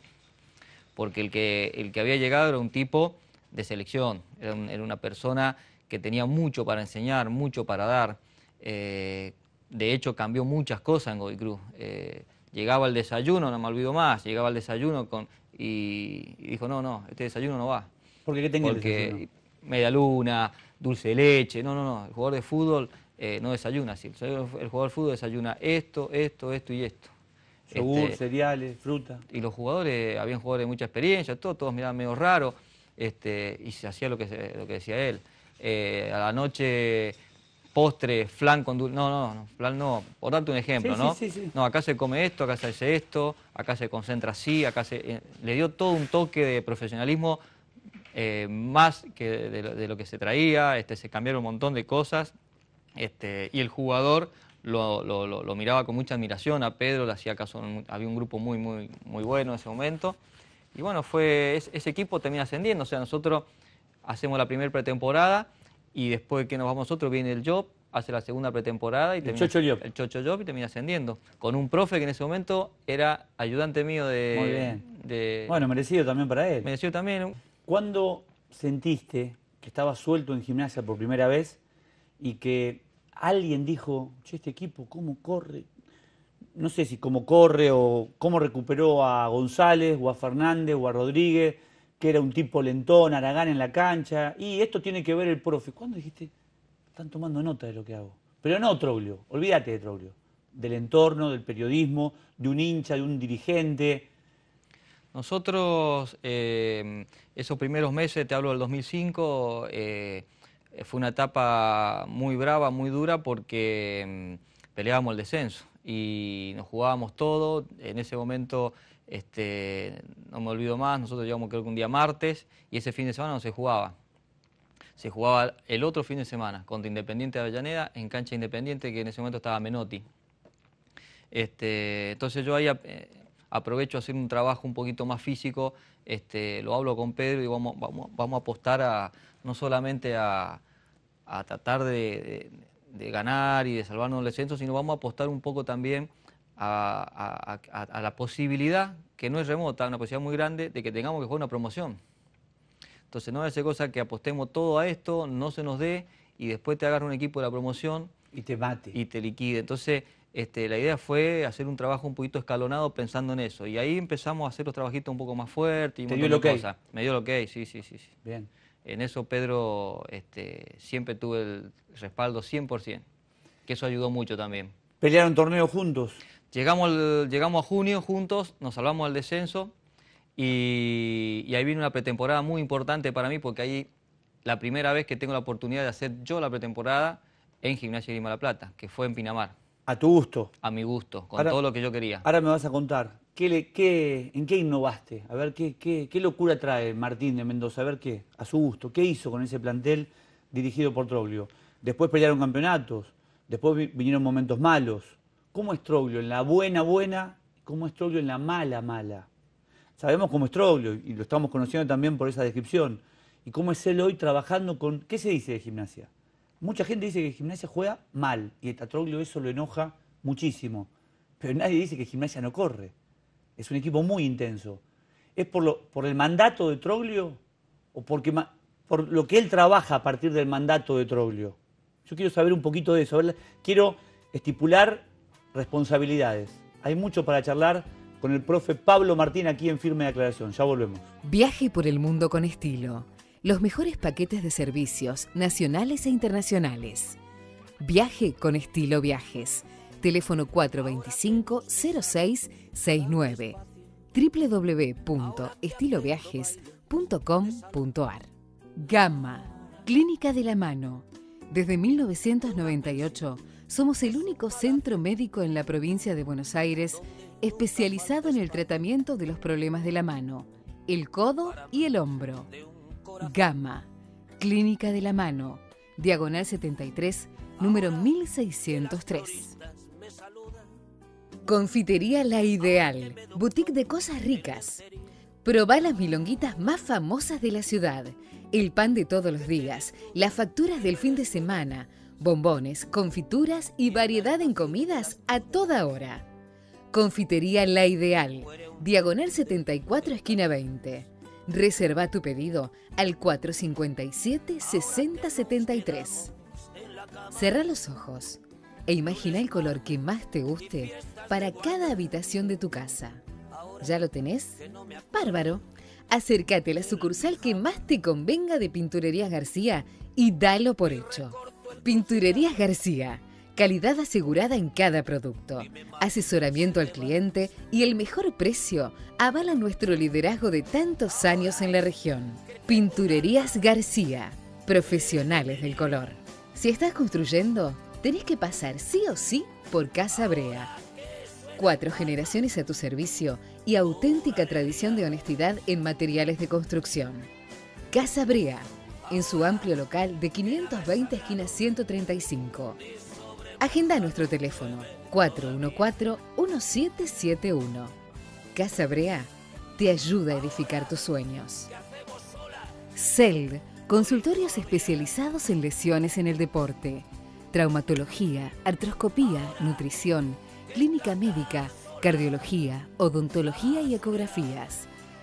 Porque el que, el que había llegado era un tipo de selección, era, una persona que tenía mucho para enseñar, mucho para dar. Eh, de hecho, cambió muchas cosas en Godoy Cruz. Eh, llegaba al desayuno, no me olvido más, llegaba al desayuno con, y dijo, no, no, este desayuno no va. Porque qué tengo Porque el media luna, dulce de leche, no, no, no, el jugador de fútbol eh, no desayuna así, el jugador de fútbol desayuna esto, esto, esto y esto. Yogur, este, cereales, fruta. Y los jugadores, habían jugadores de mucha experiencia, todos, todos miraban medio raro, este, y se hacía lo que, lo que decía él. Eh, a la noche, postre, flan con dulce, no, no, no, flan no, por darte un ejemplo, ¿no? Sí, sí, no, acá se come esto, acá se hace esto, acá se concentra así, acá se... Eh, le dio todo un toque de profesionalismo eh, más que de, lo que se traía, este, se cambiaron un montón de cosas este, y el jugador lo, miraba con mucha admiración a Pedro, le hacía caso, había un grupo muy, muy, muy bueno en ese momento. Y bueno, fue, ese equipo termina ascendiendo, o sea, nosotros hacemos la primera pretemporada y después que nos vamos nosotros viene el Job, hace la segunda pretemporada y el termina, Chocho Job. El Chocho Job y termina ascendiendo. Con un profe que en ese momento era ayudante mío de... Muy bien. de bueno, merecido también para él. Merecido también. ¿Cuándo sentiste que estabas suelto en gimnasia por primera vez y que alguien dijo, che, este equipo, ¿cómo corre? No sé si cómo corre o cómo recuperó a González o a Fernández o a Rodríguez, que era un tipo lentón, Aragán en la cancha. Y esto tiene que ver el profe. ¿Cuándo dijiste, están tomando nota de lo que hago? Pero no Troglio, olvídate de Troglio, del entorno, del periodismo, de un hincha, de un dirigente nosotros, eh, esos primeros meses, te hablo del 2005, eh, fue una etapa muy brava, muy dura, porque mm, peleábamos el descenso y nos jugábamos todo. En ese momento, este, no me olvido más, nosotros llegamos creo que un día martes y ese fin de semana no se jugaba. Se jugaba el otro fin de semana contra Independiente de Avellaneda en cancha Independiente, que en ese momento estaba Menotti. Este, entonces yo ahí... Eh, aprovecho a hacer un trabajo un poquito más físico, este, lo hablo con Pedro y vamos, vamos, a apostar a, no solamente a, tratar de, ganar y de salvarnos el descenso, sino vamos a apostar un poco también a, la posibilidad, que no es remota, una posibilidad muy grande, de que tengamos que jugar una promoción. Entonces no hace cosa que apostemos todo a esto, no se nos dé y después te agarra un equipo de la promoción y te mate. Y te liquide. Entonces, este, la idea fue hacer un trabajo un poquito escalonado pensando en eso. Y ahí empezamos a hacer los trabajitos un poco más fuertes y dio Me dio lo que sí, sí, sí, sí. Bien. En eso Pedro este, siempre tuve el respaldo 100%, que eso ayudó mucho también. ¿Pelearon torneos juntos? Llegamos, llegamos a junio juntos, nos salvamos al descenso y, ahí viene una pretemporada muy importante para mí porque ahí la primera vez que tengo la oportunidad de hacer yo la pretemporada en Gimnasia Lima La Plata, que fue en Pinamar. A tu gusto. A mi gusto, con todo lo que yo quería. Ahora me vas a contar, ¿qué ¿en qué innovaste? A ver, ¿qué, qué, locura trae Martín de Mendoza? A ver qué, a su gusto, ¿qué hizo con ese plantel dirigido por Troglio? Después pelearon campeonatos, después vinieron momentos malos. ¿Cómo es Troglio en la buena, buena? ¿Cómo es Troglio en la mala, mala? Sabemos cómo es Troglio y lo estamos conociendo también por esa descripción. ¿Y cómo es él hoy trabajando con... ¿Qué se dice de gimnasia? Mucha gente dice que Gimnasia juega mal y el Troglio eso lo enoja muchísimo. Pero nadie dice que Gimnasia no corre. Es un equipo muy intenso. ¿Es por, lo, por el mandato de Troglio o porque, por lo que él trabaja a partir del mandato de Troglio? Yo quiero saber un poquito de eso. Quiero estipular responsabilidades. Hay mucho para charlar con el profe Pablo Martín aquí en Firme Aclaración. Ya volvemos. Viaje por el mundo con estilo los mejores paquetes de servicios nacionales e internacionales. Viaje con estilo viajes. Teléfono 425-0669. www.estiloviajes.com.ar. Gamma, Clínica de la Mano. Desde 1998 somos el único centro médico en la provincia de Buenos Aires especializado en el tratamiento de los problemas de la mano, el codo y el hombro Gama, Clínica de la Mano, Diagonal 73, número 1603. Confitería La Ideal, boutique de cosas ricas. Probá las milonguitas más famosas de la ciudad, el pan de todos los días, las facturas del fin de semana, bombones, confituras y variedad en comidas a toda hora. Confitería La Ideal, diagonal 74, esquina 20. Reserva tu pedido al 457-6073. Cerra los ojos e imagina el color que más te guste para cada habitación de tu casa. ¿Ya lo tenés? Bárbaro. Acércate a la sucursal que más te convenga de Pinturerías García y dalo por hecho. Pinturerías García Calidad asegurada en cada producto, asesoramiento al cliente y el mejor precio avalan nuestro liderazgo de tantos años en la región. Pinturerías García, profesionales del color. Si estás construyendo, tenés que pasar sí o sí por Casa Brea. Cuatro generaciones a tu servicio y auténtica tradición de honestidad en materiales de construcción. Casa Brea, en su amplio local de 520 esquinas 135 Agenda nuestro teléfono 414-1771. Casa Brea te ayuda a edificar tus sueños. CELD, consultorios especializados en lesiones en el deporte. Traumatología, artroscopía, nutrición, clínica médica, cardiología, odontología y ecografías.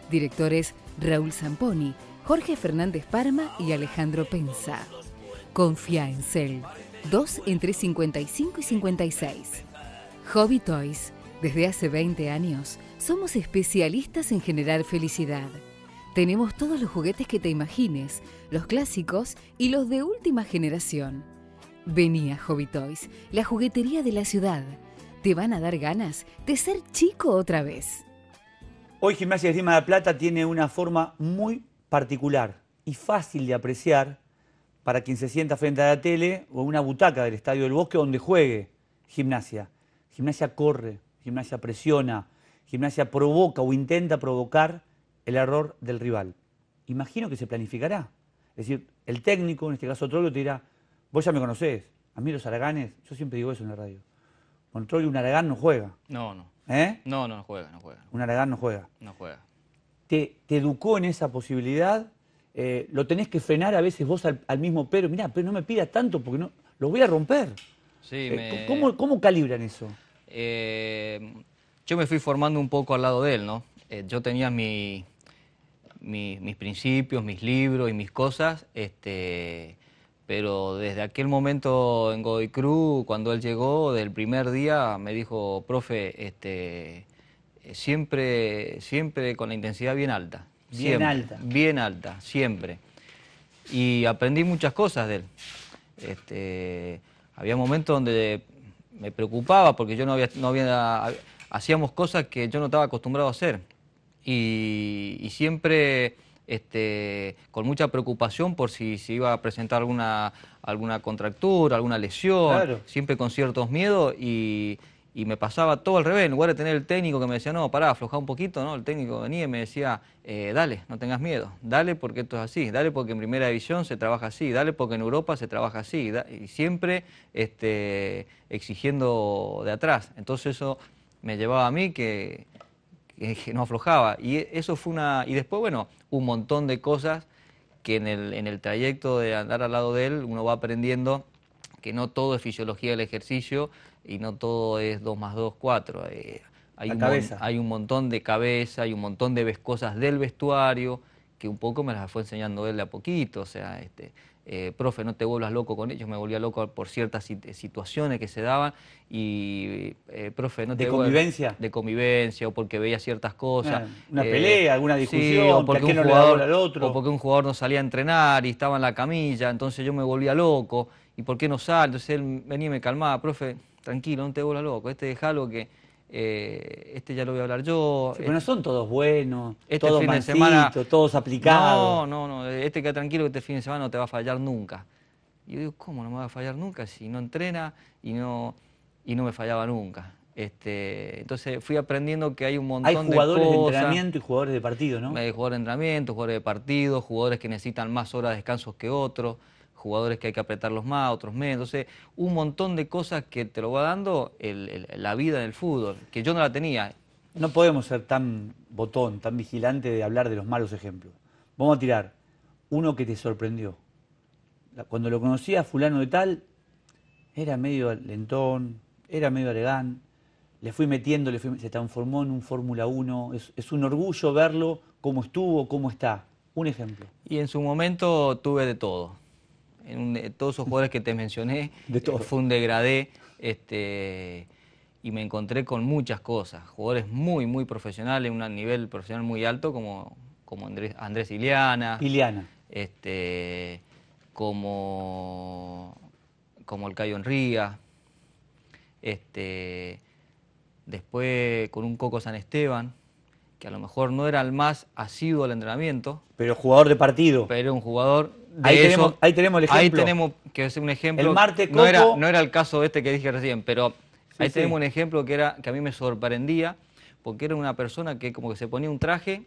Directores Raúl Zamponi, Jorge Fernández Parma y Alejandro Pensa. Confía en CELD. 2 entre 55 y 56. Hobby Toys, desde hace 20 años, somos especialistas en generar felicidad. Tenemos todos los juguetes que te imagines, los clásicos y los de última generación. Vení a Hobby Toys, la juguetería de la ciudad. Te van a dar ganas de ser chico otra vez. Hoy Gimnasia Esgrima de Plata tiene una forma muy particular y fácil de apreciar para quien se sienta frente a la tele o una butaca del Estadio del Bosque donde juegue gimnasia. Gimnasia corre, gimnasia presiona, gimnasia provoca o intenta provocar el error del rival. Imagino que se planificará. Es decir, el técnico, en este caso otro te dirá, vos ya me conocés, a mí los Araganes, yo siempre digo eso en la radio, con Trollo un Aragán no juega. No, no. ¿Eh? No, no, juega, no juega. Un Aragán no juega. No juega. ¿Te, te educó en esa posibilidad eh, lo tenés que frenar a veces vos al, mismo pero, mirá, pero no me pidas tanto porque no, lo voy a romper. Eh, ¿cómo, calibran eso? Eh, yo me fui formando un poco al lado de él, ¿no? yo tenía mis principios, mis libros y mis cosas, este, pero desde aquel momento en Godoy Cruz, cuando él llegó, del primer día me dijo, profe, este, siempre, siempre con la intensidad bien alta. Bien alta. Bien alta, siempre. Y aprendí muchas cosas de él. Este, había momentos donde me preocupaba porque yo no había, no hacíamos cosas que yo no estaba acostumbrado a hacer. Y, siempre este, con mucha preocupación por si se iba a presentar alguna, alguna contractura, alguna lesión, claro. siempre con ciertos miedos y y me pasaba todo al revés, en lugar de tener el técnico que me decía, no, pará, aflojá un poquito, ¿no? El técnico venía y me decía, eh, dale, no tengas miedo, dale porque esto es así, dale porque en primera división se trabaja así, dale porque en Europa se trabaja así, y siempre este, exigiendo de atrás. Entonces eso me llevaba a mí que, no aflojaba. Y eso fue una. Y después, bueno, un montón de cosas que en el, en el trayecto de andar al lado de él uno va aprendiendo que no todo es fisiología del ejercicio, y no todo es 2 más 2, 4. Eh, hay, un hay un montón de cabeza, y un montón de cosas del vestuario que un poco me las fue enseñando él de a poquito, o sea, este, eh, profe, no te vuelvas loco con ellos, me volvía loco por ciertas situaciones que se daban y, eh, profe, no te ¿De vuelvas, convivencia? De convivencia, o porque veía ciertas cosas. Una, pelea, alguna discusión, o porque, un jugador, al otro? o porque un jugador no salía a entrenar y estaba en la camilla, entonces yo me volvía loco, ¿y por qué no sale? Entonces él venía y me calmaba, profe, tranquilo, no te vuelvas loco, este déjalo que eh, este ya lo voy a hablar yo. pero no este son todos buenos, este fin de semana, todos aplicados. No, no, no, este queda tranquilo que este fin de semana no te va a fallar nunca. Y yo digo, ¿cómo no me va a fallar nunca si no entrena y no, y no me fallaba nunca? Este, entonces fui aprendiendo que hay un montón de Hay jugadores de, entrenamiento y jugadores de partido, ¿no? Hay eh, jugadores de entrenamiento, jugadores de partido, jugadores que necesitan más horas de descanso que otros jugadores que hay que apretar los más, otros menos, entonces un montón de cosas que te lo va dando la vida en el fútbol, que yo no la tenía. No podemos ser tan botón, tan vigilante de hablar de los malos ejemplos. Vamos a tirar uno que te sorprendió. Cuando lo conocía fulano de tal, era medio lentón, era medio alegán, le fui metiendo, le fui, se transformó en un Fórmula 1, es, un orgullo verlo, como estuvo, cómo está. Un ejemplo. Y en su momento tuve de todo en todos esos jugadores que te mencioné, eh, fue un degradé este, y me encontré con muchas cosas, jugadores muy, muy profesionales, un nivel profesional muy alto como, como Andrés, Andrés Iliana. Iliana. Este, como, como el Cayo Enría, este, después con un Coco San Esteban, que a lo mejor no era el más asiduo al entrenamiento. Pero jugador de partido. Pero un jugador ahí, tenemos, ahí tenemos el ejemplo. Ahí tenemos que hacer un ejemplo. El Marte, Coco, no, era, no era el caso este que dije recién, pero ahí tenemos un ejemplo que, era, que a mí me sorprendía, porque era una persona que como que se ponía un traje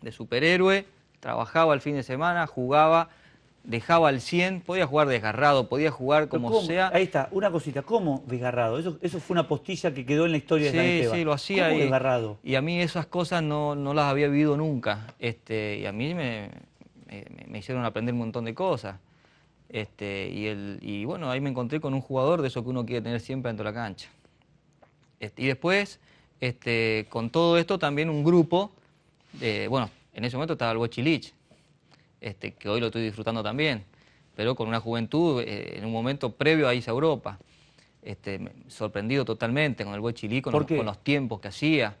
de superhéroe, trabajaba el fin de semana, jugaba, dejaba al 100, podía jugar desgarrado, podía jugar como sea. Ahí está, una cosita, ¿cómo desgarrado? Eso, eso fue una postilla que quedó en la historia sí, de la Sí, sí, lo hacía. ¿Cómo y, desgarrado? Y a mí esas cosas no, las había vivido nunca. Este, y a mí me, eh, me hicieron aprender un montón de cosas. Este, y, bueno, ahí me encontré con un jugador de eso que uno quiere tener siempre dentro de la cancha. Este, y después, este, con todo esto también un grupo, bueno, en ese momento estaba el Bochilich, este, que hoy lo estoy disfrutando también, pero con una juventud eh, en un momento previo a irse a Europa. sorprendido totalmente con el Bochilich, con, con, los tiempos que hacía.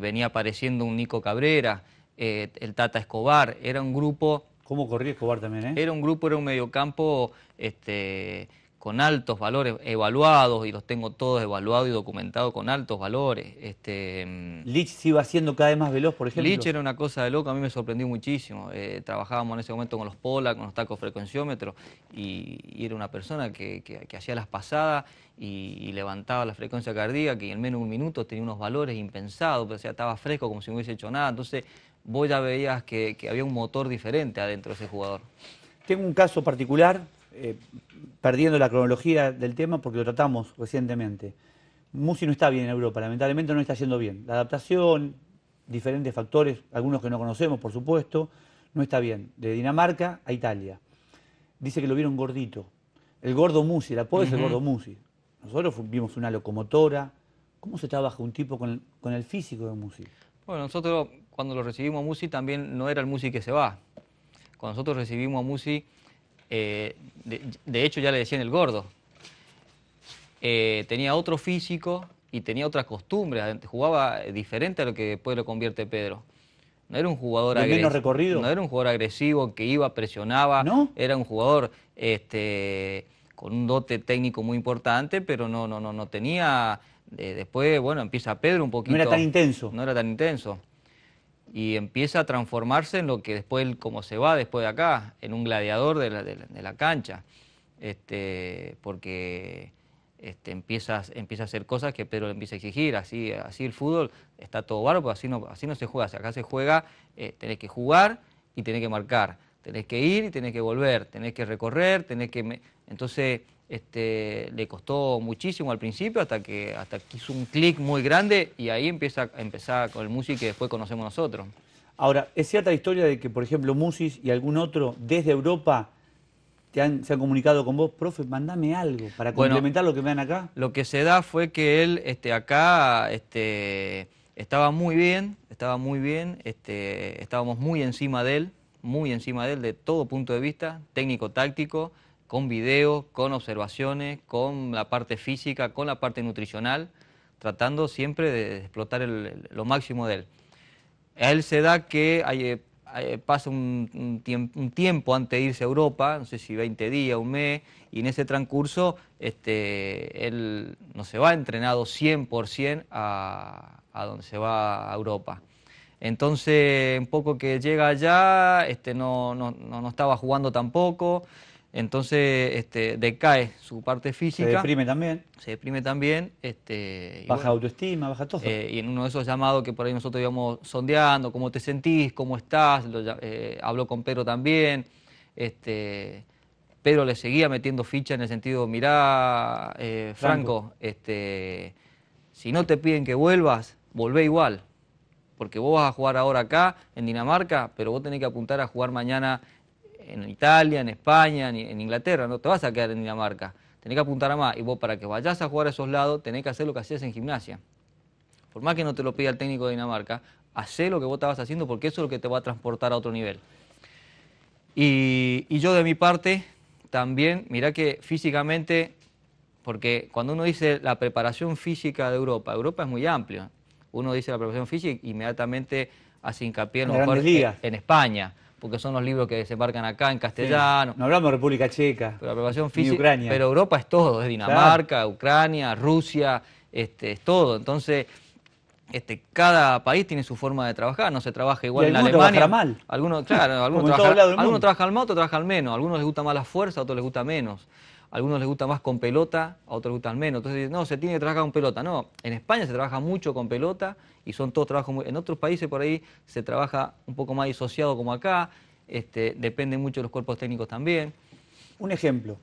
venía apareciendo un Nico Cabrera, eh, el Tata Escobar, era un grupo... ¿Cómo corría Escobar también, eh? Era un grupo, era un mediocampo este, con altos valores evaluados, y los tengo todos evaluados y documentados con altos valores. Este, mm. Lich se iba haciendo cada vez más veloz, por ejemplo. Lich era una cosa de loco, a mí me sorprendió muchísimo. Eh, trabajábamos en ese momento con los Pola, con los tacos frecuenciómetros, y, era una persona que, hacía las pasadas y, levantaba la frecuencia cardíaca, y en menos de un minuto tenía unos valores impensados, pero, estaba fresco como si no hubiese hecho nada. Entonces vos ya veías que, había un motor diferente adentro de ese jugador. Tengo un caso particular, eh, perdiendo la cronología del tema porque lo tratamos recientemente. Musi no está bien en Europa, lamentablemente no está yendo bien. La adaptación, diferentes factores, algunos que no conocemos, por supuesto, no está bien. De Dinamarca a Italia. Dice que lo vieron gordito. El gordo Musi, el apodo es el gordo Musi. Nosotros vimos una locomotora. ¿Cómo se trabaja un tipo con el, con el físico de Musi? Bueno, nosotros cuando lo recibimos a Musi también no era el Musi que se va. Cuando nosotros recibimos a Musi, eh, de, hecho ya le decían el gordo, eh, tenía otro físico y tenía otras costumbres, jugaba diferente a lo que después lo convierte Pedro. No era un jugador agresivo. No era un jugador agresivo que iba, presionaba. Era un jugador este, con un dote técnico muy importante, pero no, no, no, no tenía. Eh, después, bueno, empieza Pedro un poquito. No era tan intenso. No era tan intenso y empieza a transformarse en lo que después, como se va después de acá, en un gladiador de la, de la, cancha, este, porque este, empieza, a hacer cosas que Pedro le empieza a exigir, así, así el fútbol está todo pero así no, así no se juega, si acá se juega, eh, tenés que jugar y tenés que marcar, tenés que ir y tenés que volver, tenés que recorrer, tenés que... Entonces este, le costó muchísimo al principio hasta que, hasta hizo un clic muy grande y ahí empieza, empezar con el Musi que después conocemos nosotros. Ahora, ¿es cierta la historia de que, por ejemplo, Musis y algún otro desde Europa se han comunicado con vos, profe, mandame algo para complementar lo que vean acá? Lo que se da fue que él este, acá este, estaba muy bien, estaba muy bien, estábamos muy encima de él, muy encima de él de todo punto de vista, técnico-táctico con videos, con observaciones, con la parte física, con la parte nutricional, tratando siempre de explotar lo máximo de él. A él se da que eh, eh, pasa un, tiempo, antes de irse a Europa, no sé si 20 días, un mes, y en ese transcurso este, él no se va entrenado 100% a, donde se va a Europa. Entonces, un poco que llega allá, este, no estaba jugando tampoco, entonces este, decae su parte física. Se deprime también. Se deprime también. Este, baja autoestima, baja todo. Eh, y en uno de esos llamados que por ahí nosotros íbamos sondeando, cómo te sentís, cómo estás, eh, habló con Pedro también. Este, Pedro le seguía metiendo ficha en el sentido, mirá, eh, Franco, Este, si no te piden que vuelvas, volvé igual. Porque vos vas a jugar ahora acá, en Dinamarca, pero vos tenés que apuntar a jugar mañana en Italia, en España, en, en, Inglaterra, no te vas a quedar en Dinamarca, tenés que apuntar a más. Y vos para que vayas a jugar a esos lados, tenés que hacer lo que hacías en gimnasia. Por más que no te lo pida el técnico de Dinamarca, hacé lo que vos estabas haciendo porque eso es lo que te va a transportar a otro nivel. Y, yo de mi parte, también, mirá que físicamente, porque cuando uno dice la preparación física de Europa, Europa es muy amplio. Uno dice la preparación física inmediatamente hace hincapié en, en España porque son los libros que se embarcan acá en castellano. No hablamos de República Checa. Pero Ucrania. Pero Europa es todo, es Dinamarca, Ucrania, Rusia, este, es todo. Entonces, este, cada país tiene su forma de trabajar, no se trabaja igual en Alemania. Mal. Algunos, claro, algunos trabajan, algunos trabajan mal, otros trabajan menos, algunos les gusta más la fuerza, a otros les gusta menos algunos les gusta más con pelota, a otros les gustan menos. Entonces, no, se tiene que trabajar con pelota. No, en España se trabaja mucho con pelota y son todos trabajos muy... En otros países por ahí se trabaja un poco más disociado como acá, este, depende mucho de los cuerpos técnicos también. Un ejemplo,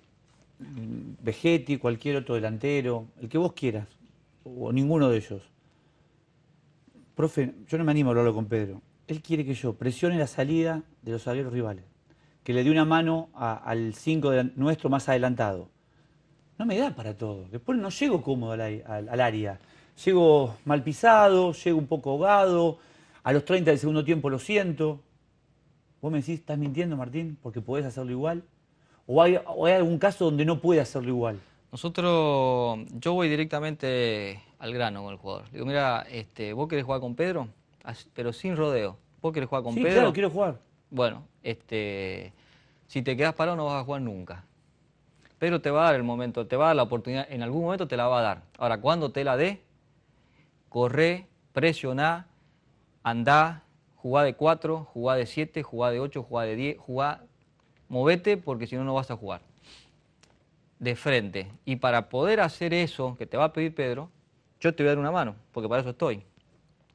Vegetti, cualquier otro delantero, el que vos quieras, o ninguno de ellos. Profe, yo no me animo a hablarlo con Pedro. Él quiere que yo presione la salida de los zagueros rivales que le dé una mano al 5 nuestro más adelantado. No me da para todo. Después no llego cómodo al, área. Llego mal pisado, llego un poco ahogado. A los 30 del segundo tiempo lo siento. Vos me decís, ¿estás mintiendo, Martín? Porque podés hacerlo igual. ¿O hay, algún caso donde no puede hacerlo igual? Nosotros, yo voy directamente al grano con el jugador. Digo, mira, este, vos querés jugar con Pedro, pero sin rodeo. Vos querés jugar con sí, Pedro. Claro, quiero jugar bueno, este, si te quedas parado no vas a jugar nunca. Pero te va a dar el momento, te va a dar la oportunidad, en algún momento te la va a dar. Ahora, cuando te la dé, corre, presiona, anda, jugá de 4, jugá de 7, jugá de 8, jugá de 10, jugá, movete porque si no, no vas a jugar. De frente. Y para poder hacer eso que te va a pedir Pedro, yo te voy a dar una mano, porque para eso estoy.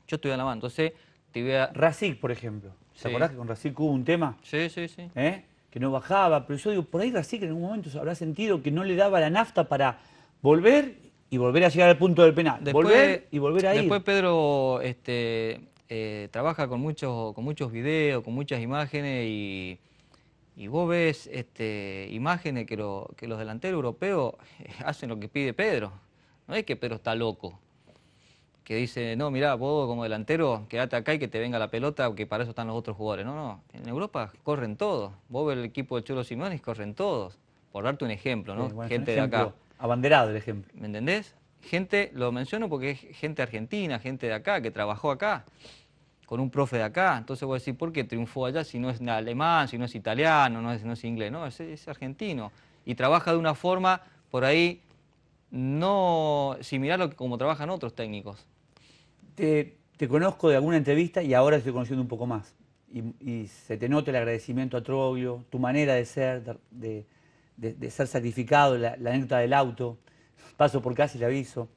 Yo te voy a dar la mano. Entonces, te voy a... Racic, por ejemplo. ¿Se acordás que con Racic hubo un tema? Sí, sí, sí. ¿Eh? Que no bajaba, pero yo digo, por ahí Racic en algún momento habrá sentido que no le daba la nafta para volver y volver a llegar al punto del penal. Después, volver y volver a Después Pedro este, eh, trabaja con muchos, con muchos videos, con muchas imágenes y, vos ves este, imágenes que, que los delanteros europeos eh, hacen lo que pide Pedro. No es que Pedro está loco que dice, no, mira vos como delantero, quédate acá y que te venga la pelota, que para eso están los otros jugadores. No, no, en Europa corren todos. Vos el equipo de Cholo y corren todos. Por darte un ejemplo, ¿no? gente de acá. Abanderado el ejemplo. ¿Me entendés? Gente, lo menciono porque es gente argentina, gente de acá, que trabajó acá, con un profe de acá. Entonces voy a decir, ¿por qué triunfó allá si no es alemán, si no es italiano, no es, no es inglés? No, es, argentino. Y trabaja de una forma, por ahí, no similar a lo que, como trabajan otros técnicos te, conozco de alguna entrevista y ahora estoy conociendo un poco más. Y, se te nota el agradecimiento a Troglio, tu manera de ser, de, ser sacrificado, la, anécdota del auto, paso por casa y le aviso.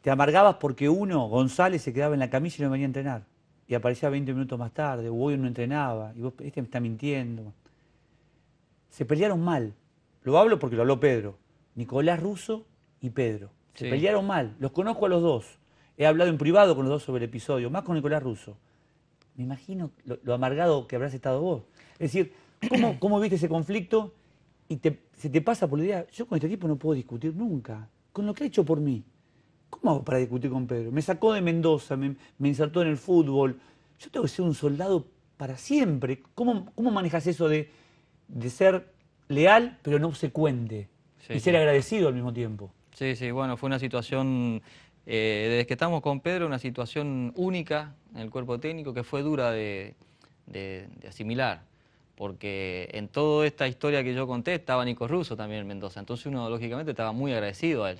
Te amargabas porque uno, González, se quedaba en la camisa y no venía a entrenar. Y aparecía 20 minutos más tarde, o hoy no entrenaba, y vos, este me está mintiendo. Se pelearon mal. Lo hablo porque lo habló Pedro. Nicolás Russo y Pedro. Se pelearon mal. Los conozco a los dos. He hablado en privado con los dos sobre el episodio, más con Nicolás Russo. Me imagino lo, amargado que habrás estado vos. Es decir, ¿cómo, viste ese conflicto? Y se te pasa por la idea, yo con este tipo no puedo discutir nunca, con lo que ha hecho por mí. ¿Cómo hago para discutir con Pedro? Me sacó de Mendoza, me, insertó en el fútbol. Yo tengo que ser un soldado para siempre. ¿Cómo, manejas eso de, ser leal pero no obsecuente? y ser agradecido al mismo tiempo. Sí, sí, bueno, fue una situación eh, desde que estamos con Pedro, una situación única en el cuerpo técnico que fue dura de, asimilar, porque en toda esta historia que yo conté estaba Nico Russo también en Mendoza, entonces uno lógicamente estaba muy agradecido a él.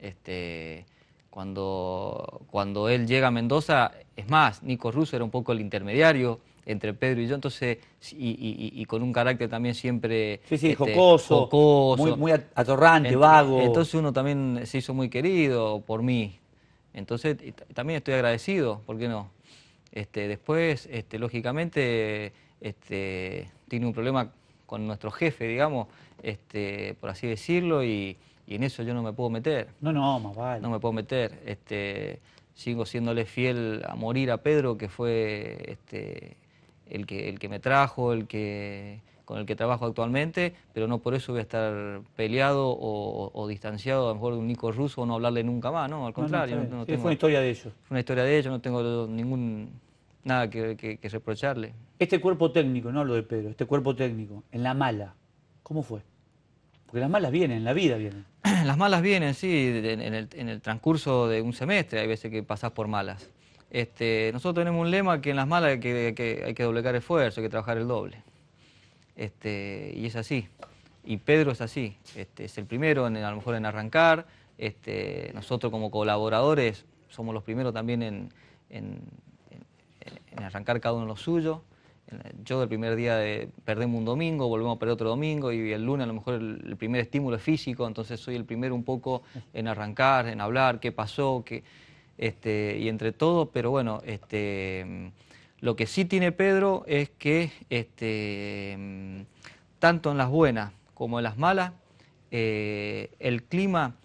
Este, cuando, cuando él llega a Mendoza, es más, Nico Russo era un poco el intermediario entre Pedro y yo, entonces, y, con un carácter también siempre... Sí, sí, este, jocoso, Muy, muy atorrante, vago. Entonces uno también se hizo muy querido por mí. Entonces también estoy agradecido, ¿por qué no? Este, después, este, lógicamente, este, tiene un problema con nuestro jefe, digamos, este, por así decirlo, y, y en eso yo no me puedo meter. No, no, más vale. No me puedo meter. Este, sigo siéndole fiel a morir a Pedro, que fue este, el, que, el que me trajo, el que, con el que trabajo actualmente, pero no por eso voy a estar peleado o, distanciado a lo mejor de un Nico ruso o no hablarle nunca más, no, al contrario. fue una historia de ellos. Fue una historia de ellos, no tengo ningún nada que, reprocharle. Este cuerpo técnico, no hablo de Pedro, este cuerpo técnico, en la mala, ¿cómo fue? Porque las malas vienen, en la vida viene las malas vienen, sí, en el, transcurso de un semestre hay veces que pasás por malas. Este, nosotros tenemos un lema que en las malas hay que, hay doblegar esfuerzo, hay que trabajar el doble. Este, y es así. Y Pedro es así. Este, es el primero, en, a lo mejor, en arrancar. Este, nosotros como colaboradores somos los primeros también en, en arrancar cada uno lo suyo. Yo el primer día perdemos un domingo, volvemos a perder otro domingo y el lunes a lo mejor el, primer estímulo es físico, entonces soy el primero un poco en arrancar, en hablar, qué pasó, este, y entre todo, pero bueno, este, lo que sí tiene Pedro es que este, tanto en las buenas como en las malas, eh, el clima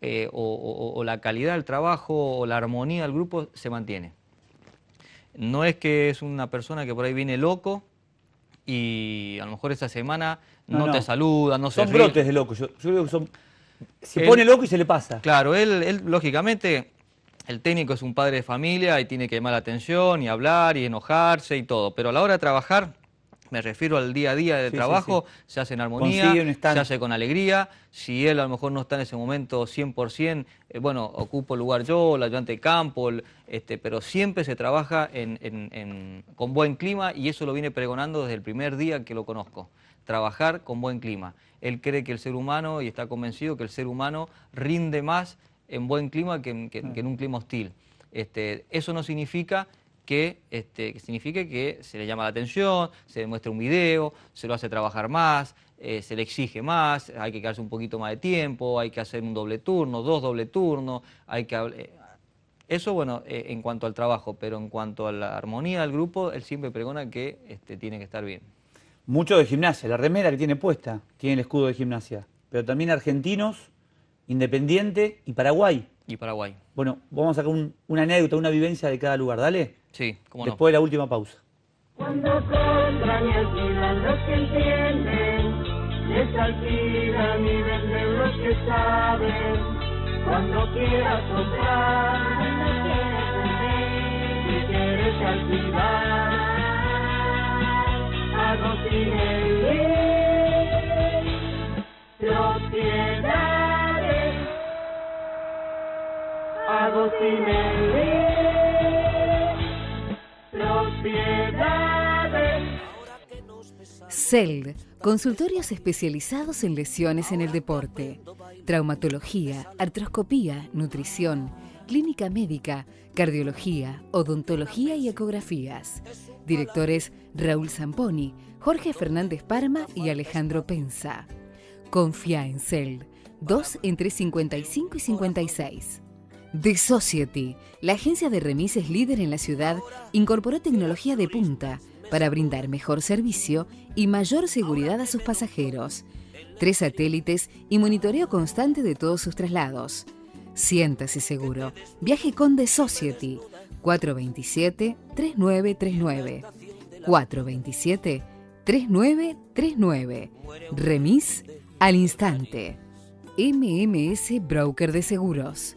eh, o la calidad del trabajo o la armonía del grupo se mantiene. No es que es una persona que por ahí viene loco y a lo mejor esa semana no, te saluda, no son se Son brotes de loco, yo, creo que son... Se pone loco y se le pasa. Claro, él, él, lógicamente, el técnico es un padre de familia y tiene que llamar la atención y hablar y enojarse y todo, pero a la hora de trabajar me refiero al día a día de trabajo, se hace en armonía, se hace con alegría. Si él a lo mejor no está en ese momento 100%, eh, bueno, ocupo el lugar yo, el ayudante de campo, este, pero siempre se trabaja con buen clima y eso lo viene pregonando desde el primer día que lo conozco. Trabajar con buen clima. Él cree que el ser humano, y está convencido que el ser humano rinde más en buen clima que, en un clima hostil. Este, eso no significa que, este, que signifique que se le llama la atención, se le muestra un video, se lo hace trabajar más, eh, se le exige más, hay que quedarse un poquito más de tiempo, hay que hacer un doble turno, dos doble turnos, hay que... Eh, eso, bueno, eh, en cuanto al trabajo, pero en cuanto a la armonía del grupo, él siempre pregona que este, tiene que estar bien. Mucho de gimnasia, la remera que tiene puesta tiene el escudo de gimnasia, pero también argentinos, Independiente y Paraguay. Y Paraguay. Bueno, vamos a sacar una anécdota, una vivencia de cada lugar, dale. Sí, cómo no. Después de la última pausa. Cuando compran y alquilan los que entienden, les alquilan y venden los que saben. Cuando quieras comprar, cuando quieras vender, si quieres alquilar, Agostines, propiedades, bien piedades. consultorios especializados en lesiones en el deporte, traumatología, artroscopía, nutrición, clínica médica, cardiología, odontología y ecografías. Directores Raúl Zamponi, Jorge Fernández Parma y Alejandro Pensa. Confía en CELD, 2 entre 55 y 56. The Society, la agencia de remises líder en la ciudad, incorporó tecnología de punta para brindar mejor servicio y mayor seguridad a sus pasajeros. Tres satélites y monitoreo constante de todos sus traslados. Siéntase seguro. Viaje con The Society. 427-3939. 427-3939. Remis al instante. MMS Broker de Seguros.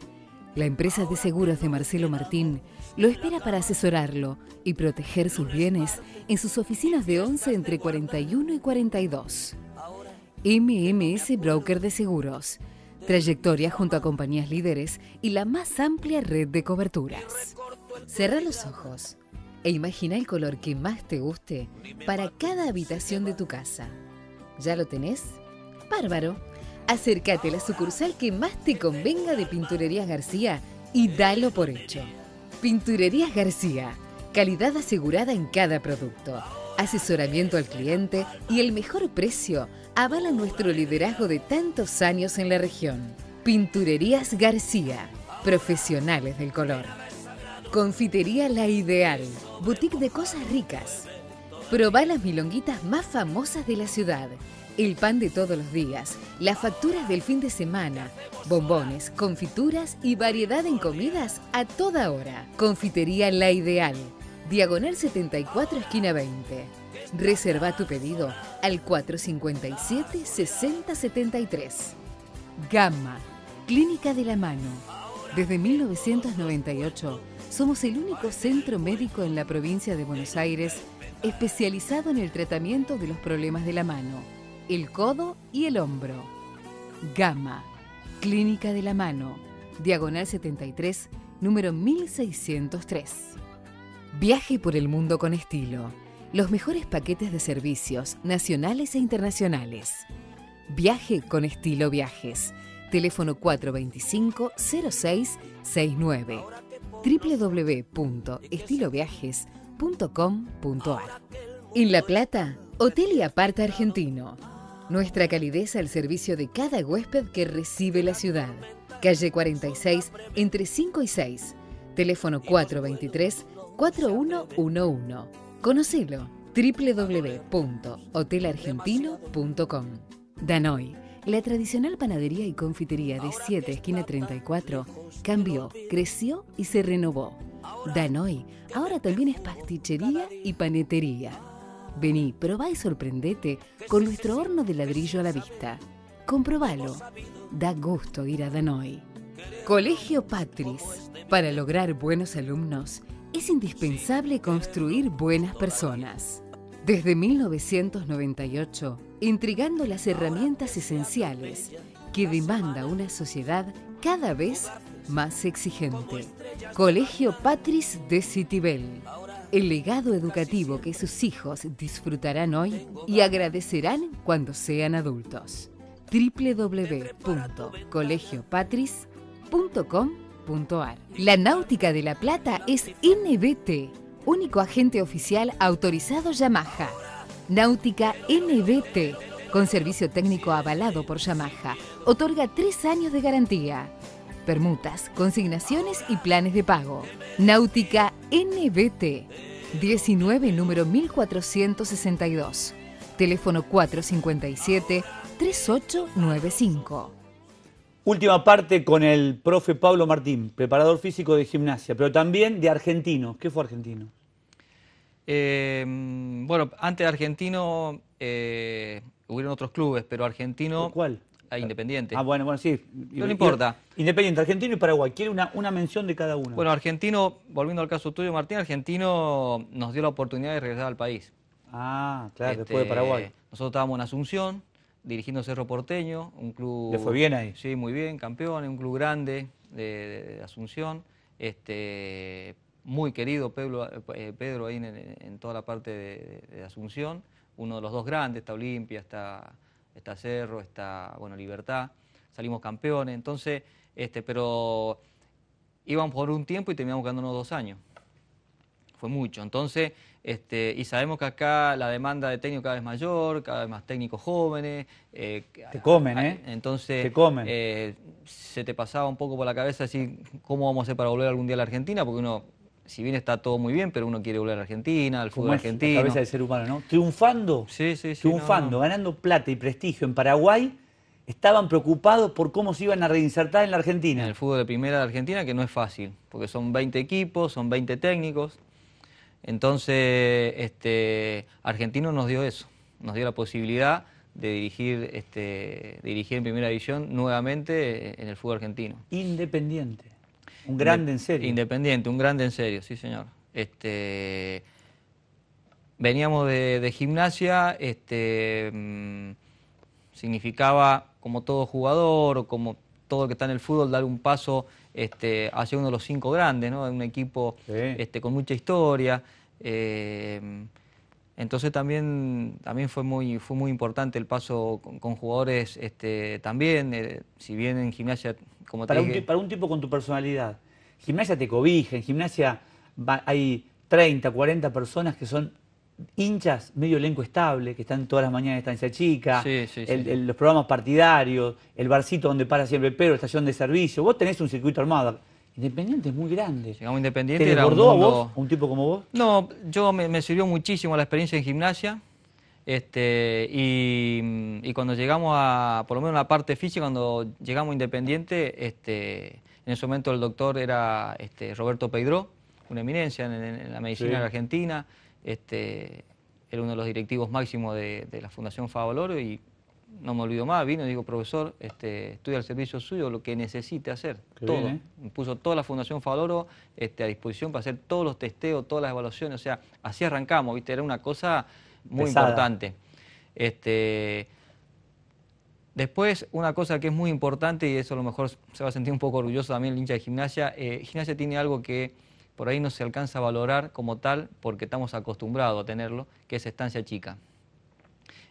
La empresa de seguros de Marcelo Martín lo espera para asesorarlo y proteger sus bienes en sus oficinas de 11 entre 41 y 42. MMS Broker de Seguros. Trayectoria junto a compañías líderes y la más amplia red de coberturas. Cierra los ojos e imagina el color que más te guste para cada habitación de tu casa. ¿Ya lo tenés? Bárbaro. Acércate a la sucursal que más te convenga de Pinturerías García y dalo por hecho. Pinturerías García, calidad asegurada en cada producto, asesoramiento al cliente y el mejor precio avalan nuestro liderazgo de tantos años en la región. Pinturerías García, profesionales del color. Confitería La Ideal, boutique de cosas ricas. Proba las milonguitas más famosas de la ciudad el pan de todos los días, las facturas del fin de semana, bombones, confituras y variedad en comidas a toda hora. Confitería La Ideal, diagonal 74, esquina 20. Reserva tu pedido al 457-6073. Gamma, Clínica de la Mano. Desde 1998 somos el único centro médico en la provincia de Buenos Aires especializado en el tratamiento de los problemas de la mano el codo y el hombro. Gama, Clínica de la Mano, diagonal 73, número 1603. Viaje por el mundo con estilo. Los mejores paquetes de servicios nacionales e internacionales. Viaje con estilo viajes. Teléfono 425-0669. www.estiloviajes.com.ar. En La Plata, Hotel y Aparte Argentino nuestra calidez al servicio de cada huésped que recibe la ciudad. Calle 46, entre 5 y 6. Teléfono 423-4111. Conocelo www.hotelargentino.com. Danoy, la tradicional panadería y confitería de 7 esquina 34, cambió, creció y se renovó. Danoy ahora también es pastichería y panetería. Vení, probá y sorprendete con nuestro horno de ladrillo a la vista. Comprobalo. Da gusto ir a Danoy. Colegio Patris. Para lograr buenos alumnos es indispensable construir buenas personas. Desde 1998, intrigando las herramientas esenciales que demanda una sociedad cada vez más exigente. Colegio Patris de Citibel el legado educativo que sus hijos disfrutarán hoy y agradecerán cuando sean adultos. www.colegiopatris.com.ar La Náutica de la Plata es NBT, único agente oficial autorizado Yamaha. Náutica NBT, con servicio técnico avalado por Yamaha, otorga tres años de garantía permutas, consignaciones y planes de pago. Náutica NBT 19 número 1462. Teléfono 457 3895. Última parte con el profe Pablo Martín, preparador físico de gimnasia, pero también de argentino. ¿Qué fue argentino? Eh, bueno, antes de argentino eh, hubieron otros clubes, pero argentino. ¿Cuál? a ah, Independiente. Ah, bueno, bueno, sí. No importa. Independiente, Argentino y Paraguay. Quiere una, una mención de cada uno. Bueno, Argentino, volviendo al caso tuyo, Martín, Argentino nos dio la oportunidad de regresar al país. Ah, claro, este, después de Paraguay. Nosotros estábamos en Asunción, dirigiendo Cerro Porteño, un club... ¿Le fue bien ahí? Sí, muy bien, campeón, un club grande de, Asunción. Este, muy querido eh, Pedro, ahí en, toda la parte de Asunción, uno de los dos grandes, está Olimpia, está está Cerro, está, bueno, Libertad, salimos campeones, entonces, este, pero íbamos por un tiempo y terminamos unos dos años. Fue mucho. Entonces, este, y sabemos que acá la demanda de técnico cada vez mayor, cada vez más técnicos jóvenes. Eh, ¿eh? te comen, ¿eh? Entonces, te comen. se te pasaba un poco por la cabeza decir, ¿cómo vamos a hacer para volver algún día a la Argentina? Porque uno si bien está todo muy bien, pero uno quiere volver a Argentina, al fútbol argentino. cabeza del ser humano, ¿no? Triunfando, triunfando, ganando plata y prestigio en Paraguay, estaban preocupados por cómo se iban a reinsertar en la Argentina. En el fútbol de primera de Argentina, que no es fácil, porque son 20 equipos, son 20 técnicos. Entonces, este, Argentino nos dio eso, nos dio la posibilidad de dirigir, este, dirigir en primera división nuevamente en el fútbol argentino. Independiente. Un grande en serio. Independiente, un grande en serio, sí señor. Este, veníamos de, gimnasia, este, mm, significaba como todo jugador o como todo que está en el fútbol dar un paso este, hacia uno de los cinco grandes, ¿no? Un equipo este, con mucha historia. Eh, entonces también, también fue, muy, fue muy importante el paso con, jugadores este, también, eh, si bien en gimnasia para, un, para, un, tipo con tu personalidad. Gimnasia te cobija, en gimnasia hay 30, 40 personas que son hinchas, medio elenco estable, que están todas las mañanas en estancia chica, los programas partidarios, el barcito donde para siempre el estación de servicio. Vos tenés un circuito armado. Independiente es muy grande. Llegamos Independiente. ¿Te era un, vos, un tipo como vos? No, yo me sirvió muchísimo la experiencia en gimnasia. Este, y, cuando llegamos a, por lo menos en la parte física, cuando llegamos Independiente, este, en ese momento el doctor era este, Roberto Pedro, una eminencia en, la medicina en argentina, este, era uno de los directivos máximos de, la Fundación Favaloro y no me olvido más, vino y dijo, profesor, este, estoy al servicio suyo, lo que necesite hacer, todo. ¿eh? Puso toda la Fundación Favaloro a disposición para hacer todos los testeos, todas las evaluaciones, o sea, así arrancamos, ¿viste? Era una cosa muy importante. Este, después, una cosa que es muy importante, y eso a lo mejor se va a sentir un poco orgulloso también el hincha de gimnasia, eh, gimnasia tiene algo que por ahí no se alcanza a valorar como tal, porque estamos acostumbrados a tenerlo, que es estancia chica.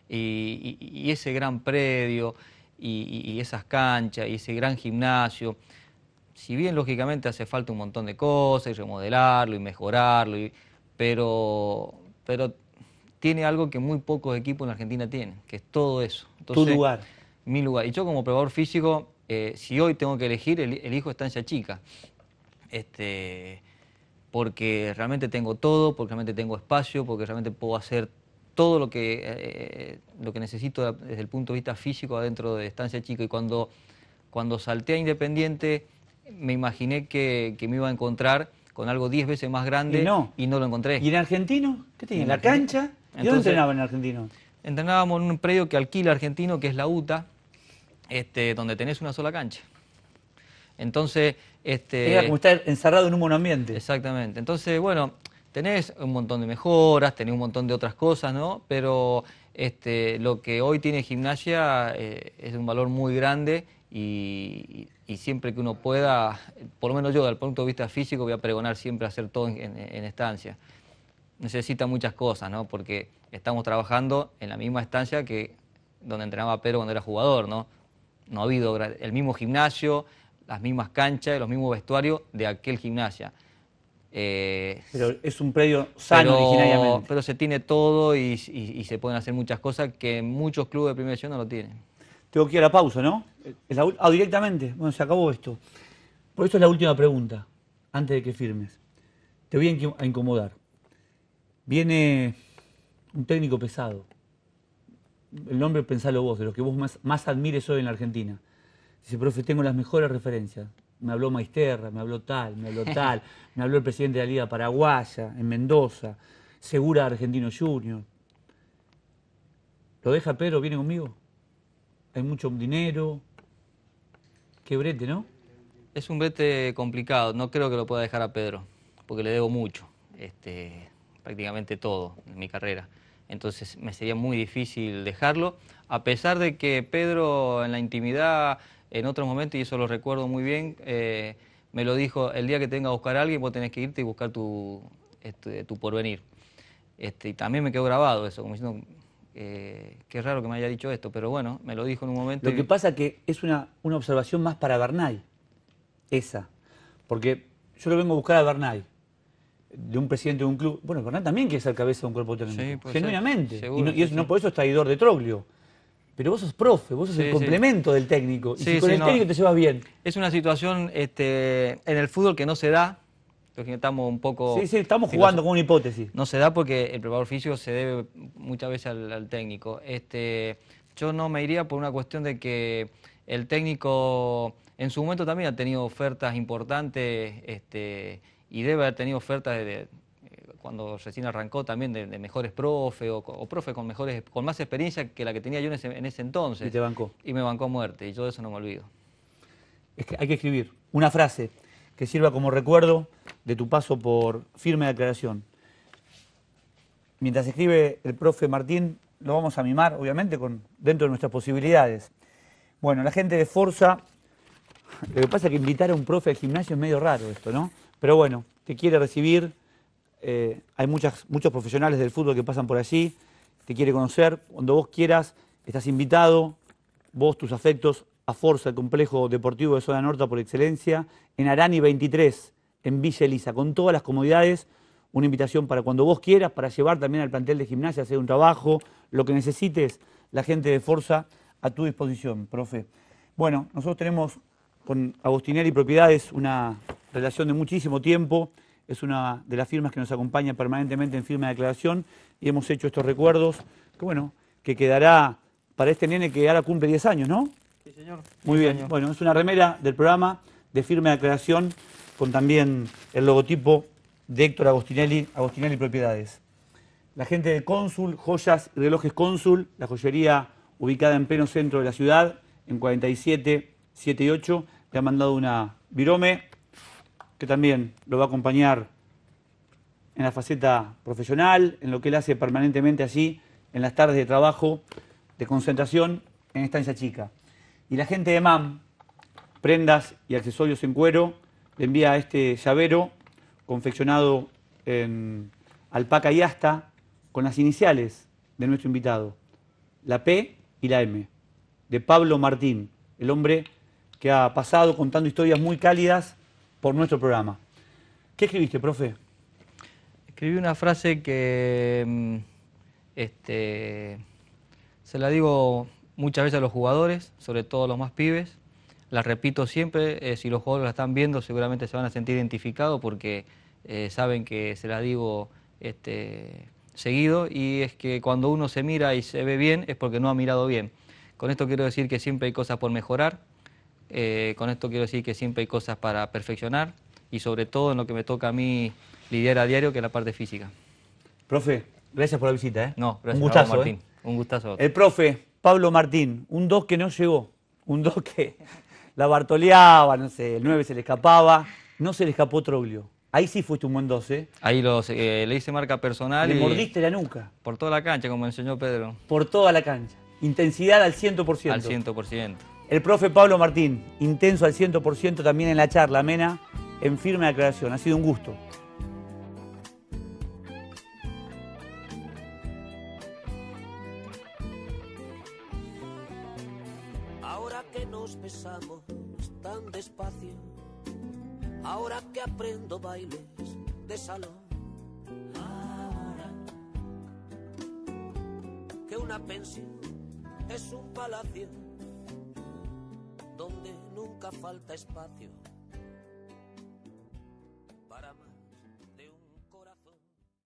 Y, ese gran predio, y, esas canchas, y ese gran gimnasio, si bien lógicamente hace falta un montón de cosas, y remodelarlo y mejorarlo, pero, pero tiene algo que muy pocos equipos en Argentina tienen, que es todo eso. tu lugar. Mi lugar. Y yo como probador físico, eh, si hoy tengo que elegir, el, elijo estancia chica. Este, porque realmente tengo todo, porque realmente tengo espacio, porque realmente puedo hacer todo lo que, eh, eh, lo que necesito desde el punto de vista físico adentro de estancia chica. Y cuando, cuando salté a Independiente, me imaginé que, me iba a encontrar con algo 10 veces más grande y no, lo encontré. ¿Y en argentino? ¿Qué tiene? ¿En ¿La cancha? Entonces, ¿Y dónde en Argentino? Entrenábamos en un predio que alquila argentino, que es la UTA, este, donde tenés una sola cancha. Entonces, este, Era como estar encerrado en un monoambiente. Exactamente. Entonces, bueno, tenés un montón de mejoras, tenés un montón de otras cosas, ¿no? Pero este, lo que hoy tiene gimnasia eh, es un valor muy grande y, siempre que uno pueda, por lo menos yo, desde el punto de vista físico, voy a pregonar siempre hacer todo en estancia necesita muchas cosas, ¿no? Porque estamos trabajando en la misma estancia que donde entrenaba Pedro cuando era jugador, ¿no? No ha habido el mismo gimnasio, las mismas canchas, los mismos vestuarios de aquel gimnasio. Eh, pero es un predio sano pero, Pero se tiene todo y, se pueden hacer muchas cosas que muchos clubes de primera división no lo tienen. Tengo que ir a la pausa, ¿no? ah, directamente. Bueno, se acabó esto. Por eso es la última pregunta, antes de que firmes. Te voy a incomodar viene un técnico pesado. El nombre pensalo vos, de los que vos más, admires hoy en la Argentina. Dice, profe, tengo las mejores referencias. Me habló Maisterra, me habló tal, me habló tal, me habló el presidente de la Liga Paraguaya, en Mendoza, Segura Argentino Junior. ¿Lo deja Pedro? ¿Viene conmigo? Hay mucho dinero. Qué brete, ¿no? Es un brete complicado. No creo que lo pueda dejar a Pedro, porque le debo mucho. Este, prácticamente todo en mi carrera. Entonces me sería muy difícil dejarlo, a pesar de que Pedro en la intimidad, en otro momento, y eso lo recuerdo muy bien, eh, me lo dijo, el día que tenga a buscar a alguien, vos tenés que irte y buscar tu, este, tu porvenir. Este, y también me quedó grabado eso, como diciendo, eh, qué raro que me haya dicho esto, pero bueno, me lo dijo en un momento. Lo que, pasa pasa que es una, una observación más para Bernay, esa, porque yo lo vengo a buscar a Bernay de un presidente de un club. Bueno, Hernán también quiere ser cabeza de un cuerpo técnico. genuinamente. y, no, por eso es traidor de Troglio. Pero vos sos profe, vos sos el complemento del técnico. Y si con el técnico te llevas bien. Es una situación este, en el fútbol que no se da. estamos un poco. Sí, sí, estamos jugando con una hipótesis. No se da porque el preparador físico se debe muchas veces al, técnico. Este, yo no me iría por una cuestión de que el técnico en su momento también ha tenido ofertas importantes. Este, y debe haber tenido ofertas eh, cuando recién arrancó también de, mejores profe o, profe con mejores con más experiencia que la que tenía yo en ese, entonces. Y te bancó. Y me bancó a muerte, y yo de eso no me olvido. hay que escribir una frase que sirva como recuerdo de tu paso por firme declaración. Mientras escribe el profe Martín, lo vamos a mimar, obviamente, con, dentro de nuestras posibilidades. Bueno, la gente de Forza, lo que pasa es que invitar a un profe al gimnasio es medio raro esto, ¿no? Pero bueno, te quiere recibir. Eh, hay muchos profesionales del fútbol que pasan por allí. Te quiere conocer. Cuando vos quieras, estás invitado. Vos, tus afectos, a Forza, el complejo deportivo de Zona Norte por excelencia. En Arani 23, en Villa Elisa, con todas las comodidades. Una invitación para cuando vos quieras, para llevar también al plantel de gimnasia, hacer un trabajo, lo que necesites, la gente de Forza a tu disposición, profe. Bueno, nosotros tenemos con Agostinelli Propiedades una relación de muchísimo tiempo, es una de las firmas que nos acompaña permanentemente en firma de declaración y hemos hecho estos recuerdos que, bueno, que quedará para este nene que ahora cumple 10 años, ¿no? Sí, señor. Muy bien, bueno, es una remera del programa de firma de declaración con también el logotipo de Héctor Agostinelli, Agostinelli Propiedades. La gente de Cónsul, joyas y relojes Cónsul, la joyería ubicada en pleno centro de la ciudad, en 47 78 le ha mandado una virome que también lo va a acompañar en la faceta profesional, en lo que él hace permanentemente allí, en las tardes de trabajo, de concentración en esta Estancia Chica. Y la gente de MAM, prendas y accesorios en cuero, le envía este llavero confeccionado en alpaca y asta con las iniciales de nuestro invitado, la P y la M, de Pablo Martín, el hombre que ha pasado contando historias muy cálidas por nuestro programa. ¿Qué escribiste, profe? Escribí una frase que mm, este, se la digo muchas veces a los jugadores, sobre todo a los más pibes. La repito siempre, eh, si los jugadores la están viendo seguramente se van a sentir identificados porque eh, saben que se la digo este, seguido y es que cuando uno se mira y se ve bien es porque no ha mirado bien. Con esto quiero decir que siempre hay cosas por mejorar, eh, con esto quiero decir que siempre hay cosas para perfeccionar y sobre todo en lo que me toca a mí lidiar a diario, que es la parte física. Profe, gracias por la visita. ¿eh? No, gracias. Un gustazo, ¿eh? Martín. Un gustazo. El profe, Pablo Martín, un 2 que no llegó, un 2 que la bartoleaba, no sé, el 9 se le escapaba, no se le escapó Troglio. Ahí sí fuiste un buen 12. ¿eh? Ahí los, le hice marca personal. Le y mordiste la nuca. Por toda la cancha, como enseñó Pedro. Por toda la cancha. Intensidad al 100%. Al 100%. El profe Pablo Martín, intenso al 100% también en la charla, amena, en firme aclaración, Ha sido un gusto. Ahora que nos besamos tan despacio, ahora que aprendo bailes de salón, ahora que una pensión es un palacio donde nunca falta espacio